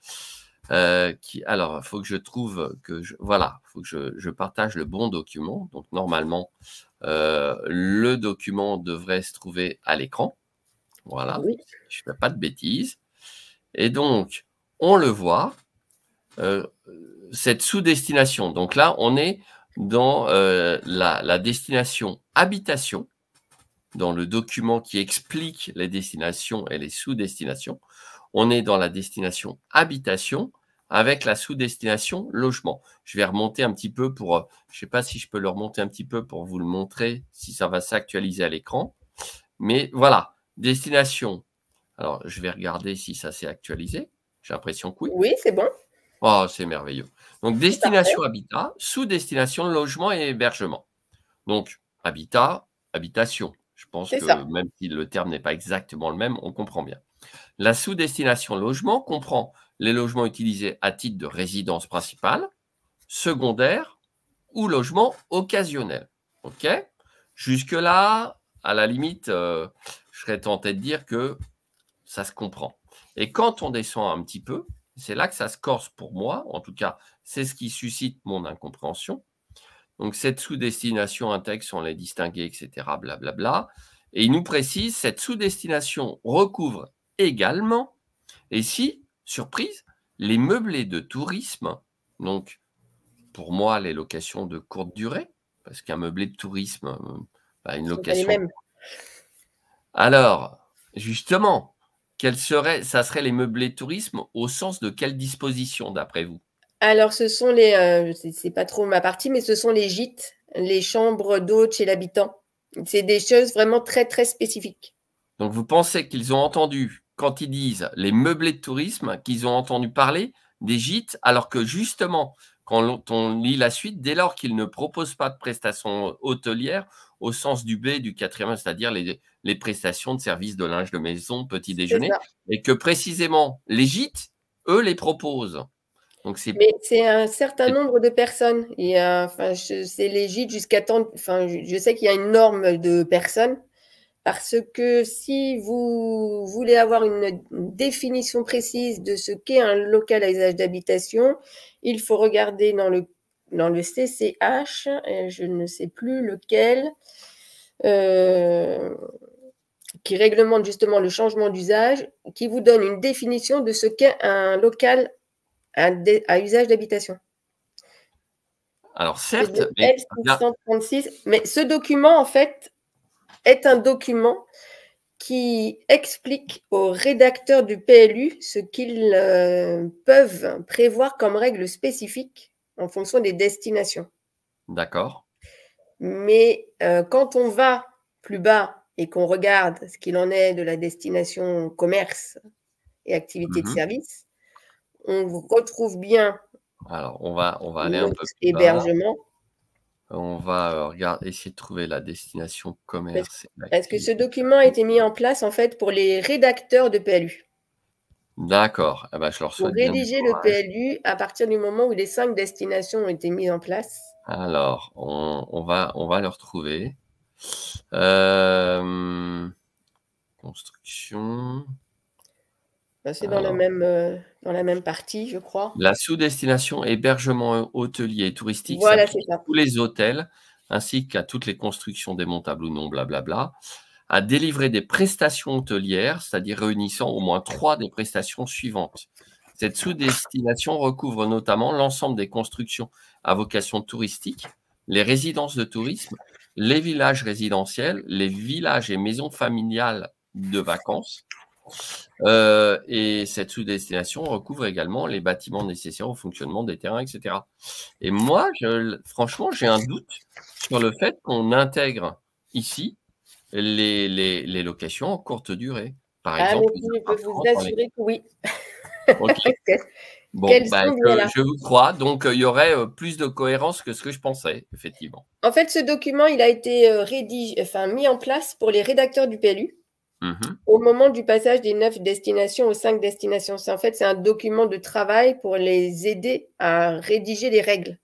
qui, alors, il faut que je trouve que je, voilà, faut que je, partage le bon document. Donc normalement, le document devrait se trouver à l'écran. Voilà, je ne fais pas de bêtises. Et donc, on le voit, cette sous-destination. Donc là, on est dans euh, la, la, destination habitation, dans le document qui explique les destinations et les sous-destinations. On est dans la destination habitation avec la sous-destination logement. Je vais remonter un petit peu pour, euh, je ne sais pas si je peux le remonter un petit peu pour vous le montrer, si ça va s'actualiser à l'écran. Mais voilà, destination. Alors, je vais regarder si ça s'est actualisé. J'ai l'impression que oui. Oui, c'est bon. Oh, c'est merveilleux. Donc, destination habitat, sous-destination logement et hébergement. Donc, habitat, habitation. Je pense que même si le terme n'est pas exactement le même, on comprend bien. La sous-destination logement comprend les logements utilisés à titre de résidence principale, secondaire ou logement occasionnel. OK Jusque-là, à la limite, euh, je serais tenté de dire que ça se comprend. Et quand on descend un petit peu, c'est là que ça se corse pour moi, en tout cas, c'est ce qui suscite mon incompréhension. Donc cette sous-destination, un texte, on les distingué, etc., blablabla. Bla, bla. Et il nous précise, cette sous-destination recouvre également, et si, surprise, les meublés de tourisme, donc pour moi les locations de courte durée, parce qu'un meublé de tourisme, euh, bah, une location... Alors, justement, quels seraient, ça serait les meublés tourisme au sens de quelle disposition d'après vous Alors, ce sont les, euh, c'est pas trop ma partie, mais ce sont les gîtes, les chambres d'hôtes chez l'habitant. C'est des choses vraiment très très spécifiques. Donc, vous pensez qu'ils ont entendu quand ils disent les meublés de tourisme, qu'ils ont entendu parler des gîtes, alors que justement, quand on lit la suite, dès lors qu'ils ne proposent pas de prestations hôtelières, au sens du B du quatrième, c'est-à-dire les, les, prestations de services de linge de maison, petit déjeuner, et que précisément les gîtes, eux, les proposent. Donc Mais c'est un certain nombre de personnes. Et euh, enfin, c'est les gîtes jusqu'à tant. Enfin, je sais qu'il y a une norme de personnes parce que si vous voulez avoir une définition précise de ce qu'est un local à usage d'habitation, il faut regarder dans le dans le CCH, euh, je ne sais plus lequel, euh, qui réglemente justement le changement d'usage, qui vous donne une définition de ce qu'est un local à, usage d'habitation. Alors certes, mais... ce document, en fait, est un document qui explique aux rédacteurs du PLU ce qu'ils euh, peuvent prévoir comme règles spécifiques en fonction des destinations. D'accord. Mais euh, quand on va plus bas et qu'on regarde ce qu'il en est de la destination commerce et activité de mhm. service, on retrouve bien. Alors, on va, on va aller un peu hébergement. On va euh, regarder, essayer de trouver la destination commerce. est parce que ce document a été mis en place en fait pour les rédacteurs de PLU. D'accord. Eh ben, je leur souhaite. Pour rédiger le PLU à partir du moment où les cinq destinations ont été mises en place. Alors, on, va, on va le retrouver. Euh, construction. C'est dans, la même, euh, dans la même partie, je crois. La sous-destination hébergement hôtelier touristique voilà, ça. tous les hôtels ainsi qu'à toutes les constructions démontables ou non, blablabla à délivrer des prestations hôtelières, c'est-à-dire réunissant au moins trois des prestations suivantes. Cette sous-destination recouvre notamment l'ensemble des constructions à vocation touristique, les résidences de tourisme, les villages résidentiels, les villages et maisons familiales de vacances. Euh, et cette sous-destination recouvre également les bâtiments nécessaires au fonctionnement des terrains, etc. Et moi, je, franchement, j'ai un doute sur le fait qu'on intègre ici les, les, locations en courte durée. Par ah exemple, je peux vous assurer que oui. Bon, ben, je vous crois. Donc, euh, il y aurait euh, plus de cohérence que ce que je pensais, effectivement. En fait, ce document, il a été euh, rédigé, enfin, mis en place pour les rédacteurs du PLU mhm. au moment du passage des neuf destinations aux cinq destinations. En fait, c'est un document de travail pour les aider à rédiger les règles.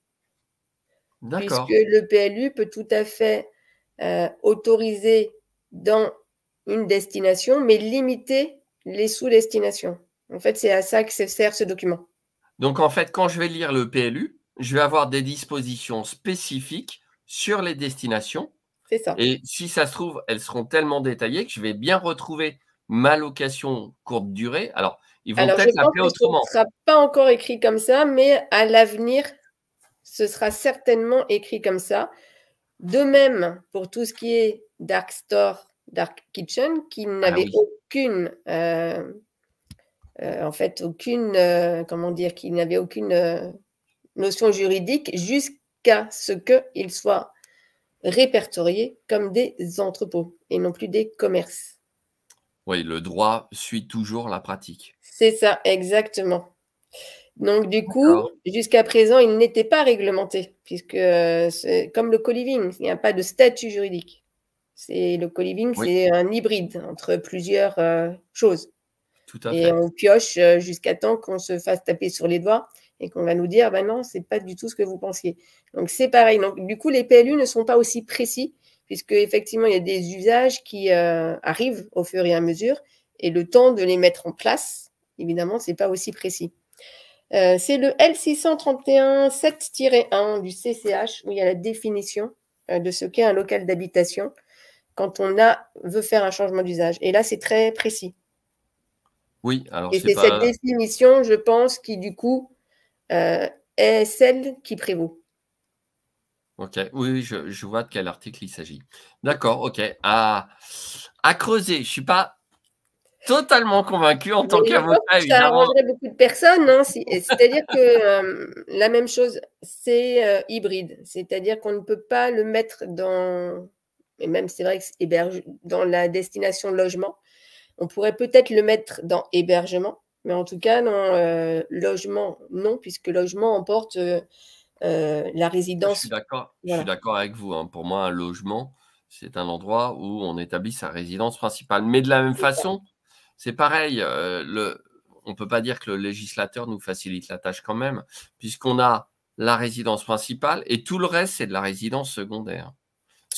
D'accord. Puisque le PLU peut tout à fait autoriser dans une destination, mais limiter les sous-destinations. En fait, c'est à ça que sert ce document. Donc, en fait, quand je vais lire le PLU, je vais avoir des dispositions spécifiques sur les destinations. C'est ça. Et si ça se trouve, elles seront tellement détaillées que je vais bien retrouver ma location courte durée. Alors, ils vont peut-être l'appeler autrement. Ce ne sera pas encore écrit comme ça, mais à l'avenir, ce sera certainement écrit comme ça. De même, pour tout ce qui est Dark Store, Dark Kitchen, qui ah n'avait aucune, euh, euh, en fait, aucune, euh, comment dire, qui n'avait aucune notion juridique jusqu'à ce qu'ils soient répertoriés comme des entrepôts et non plus des commerces. Oui, le droit suit toujours la pratique. C'est ça, exactement. Donc, du coup, jusqu'à présent, il n'était pas réglementé, puisque c'est comme le co-living, il n'y a pas de statut juridique. C'est le co c'est un hybride entre plusieurs euh, choses. Tout et on pioche euh, jusqu'à temps qu'on se fasse taper sur les doigts et qu'on va nous dire ben bah non, non, c'est pas du tout ce que vous pensiez. Donc c'est pareil. Donc du coup, les PLU ne sont pas aussi précis puisque effectivement il y a des usages qui euh, arrivent au fur et à mesure et le temps de les mettre en place, évidemment, c'est pas aussi précis. c'est le L631-7-1 du CCH où il y a la définition de ce qu'est un local d'habitation quand on a, veut faire un changement d'usage. Et là, c'est très précis. Oui, alors Et c'est cette définition, je pense, qui du coup euh, est celle qui prévaut. Ok, oui, je, vois de quel article il s'agit. D'accord, ok. À, à creuser, je ne suis pas totalement convaincu en tant qu'avocat. Ça arrangerait beaucoup de personnes. non hein, c'est-à-dire que euh, la même chose, c'est euh, hybride. C'est-à-dire qu'on ne peut pas le mettre dans et même c'est vrai que dans la destination logement, on pourrait peut-être le mettre dans hébergement, mais en tout cas, non, euh, logement, non, puisque logement emporte euh, euh, la résidence. Je suis d'accord avec vous. Hein. Pour moi, un logement, c'est un endroit où on établit sa résidence principale. Mais de la même façon, c'est pareil. on ne peut pas dire que le législateur nous facilite la tâche quand même, puisqu'on a la résidence principale et tout le reste, c'est de la résidence secondaire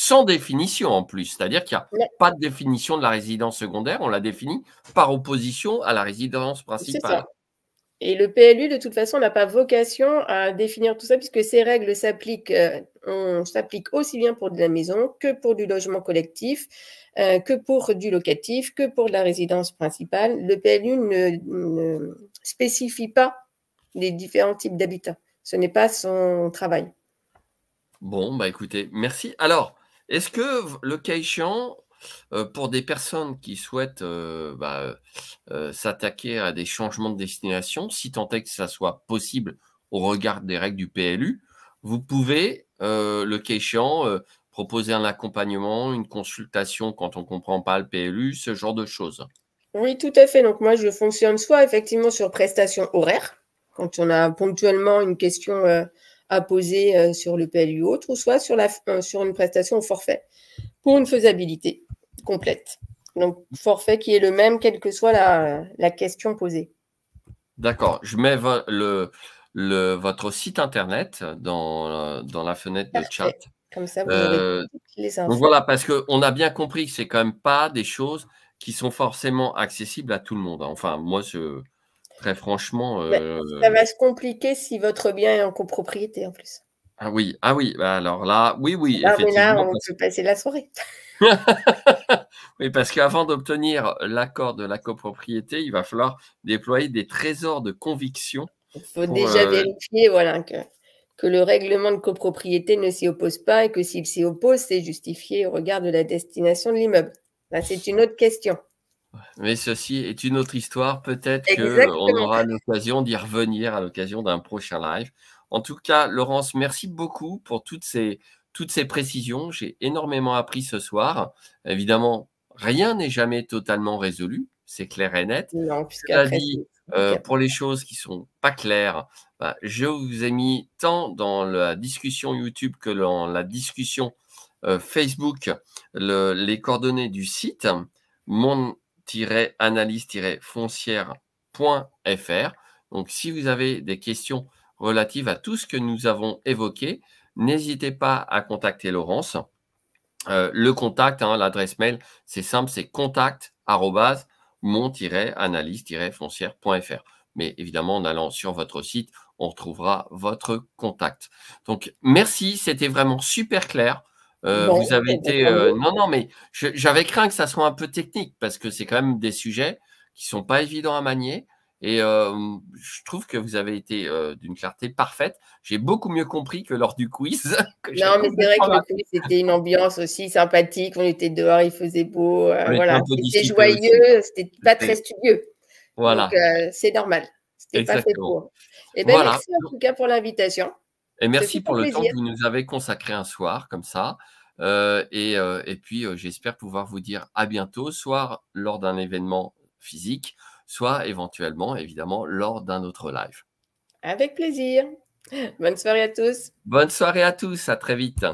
sans définition en plus, c'est-à-dire qu'il n'y a pas de définition de la résidence secondaire, on la définit par opposition à la résidence principale. Et le PLU, de toute façon, n'a pas vocation à définir tout ça, puisque ces règles s'appliquent, euh, s'applique aussi bien pour de la maison que pour du logement collectif, euh, que pour du locatif, que pour la résidence principale. Le PLU ne, spécifie pas les différents types d'habitats. Ce n'est pas son travail. Bon, bah écoutez, merci. Alors, est-ce que le cas échéant, euh, pour des personnes qui souhaitent euh, bah, euh, s'attaquer à des changements de destination, si tant est que ça soit possible au regard des règles du PLU, vous pouvez, le cas proposer un accompagnement, une consultation quand on ne comprend pas le PLU, ce genre de choses. Oui, tout à fait. Donc moi, je fonctionne soit effectivement sur prestation horaire quand on a ponctuellement une question à poser euh, sur le PLU autre, ou soit sur, la, euh, sur une prestation au forfait pour une faisabilité complète. Donc, forfait qui est le même, quelle que soit la, question posée. D'accord. Je mets le, le, votre site internet dans, euh, la fenêtre de chat. Comme ça, vous avez les infos. voilà, parce qu'on a bien compris que ce n'est quand même pas des choses qui sont forcément accessibles à tout le monde. Hein. Enfin, moi, je, Très franchement. Bah, euh, ça va se compliquer si votre bien est en copropriété en plus. Ah oui, ah oui, bah, alors là, oui, oui. Ah, là, on peut passer la soirée. oui, parce qu'avant d'obtenir l'accord de la copropriété, il va falloir déployer des trésors de conviction. Il faut déjà euh, vérifier voilà, que, que le règlement de copropriété ne s'y oppose pas et que s'il s'y oppose, c'est justifié au regard de la destination de l'immeuble. Là, c'est une autre question. Mais ceci est une autre histoire. Peut-être qu'on aura l'occasion d'y revenir à l'occasion d'un prochain live. En tout cas, Laurence, merci beaucoup pour toutes ces, toutes ces précisions. J'ai énormément appris ce soir. Évidemment, rien n'est jamais totalement résolu. C'est clair et net. dit, euh, pour les choses qui ne sont pas claires, bah, je vous ai mis tant dans la discussion YouTube que dans la discussion euh, Facebook les coordonnées du site. Mon analyse-foncière.fr. Donc, si vous avez des questions relatives à tout ce que nous avons évoqué, n'hésitez pas à contacter Laurence. le contact, l'adresse mail, c'est simple, c'est contact mon-analyse-foncière.fr. Mais évidemment, en allant sur votre site, on retrouvera votre contact. Donc, merci, c'était vraiment super clair. Euh, vous avez eh ben, été. Euh, non, non, mais j'avais craint que ça soit un peu technique parce que c'est quand même des sujets qui sont pas évidents à manier. Et je trouve que vous avez été euh, d'une clarté parfaite. J'ai beaucoup mieux compris que lors du quiz. non, mais c'est vrai que c'était une ambiance aussi sympathique. On était dehors, il faisait beau. voilà, c'était joyeux, c'était pas très studieux. Voilà. Donc, c'est normal. C'était pas fait pour. Et merci en tout cas pour l'invitation. Et merci pour le temps que vous nous avez consacré un soir comme ça. Euh, et, euh, et, puis, euh, j'espère pouvoir vous dire à bientôt, soit lors d'un événement physique, soit éventuellement, évidemment, lors d'un autre live. Avec plaisir. Bonne soirée à tous. Bonne soirée à tous. À très vite.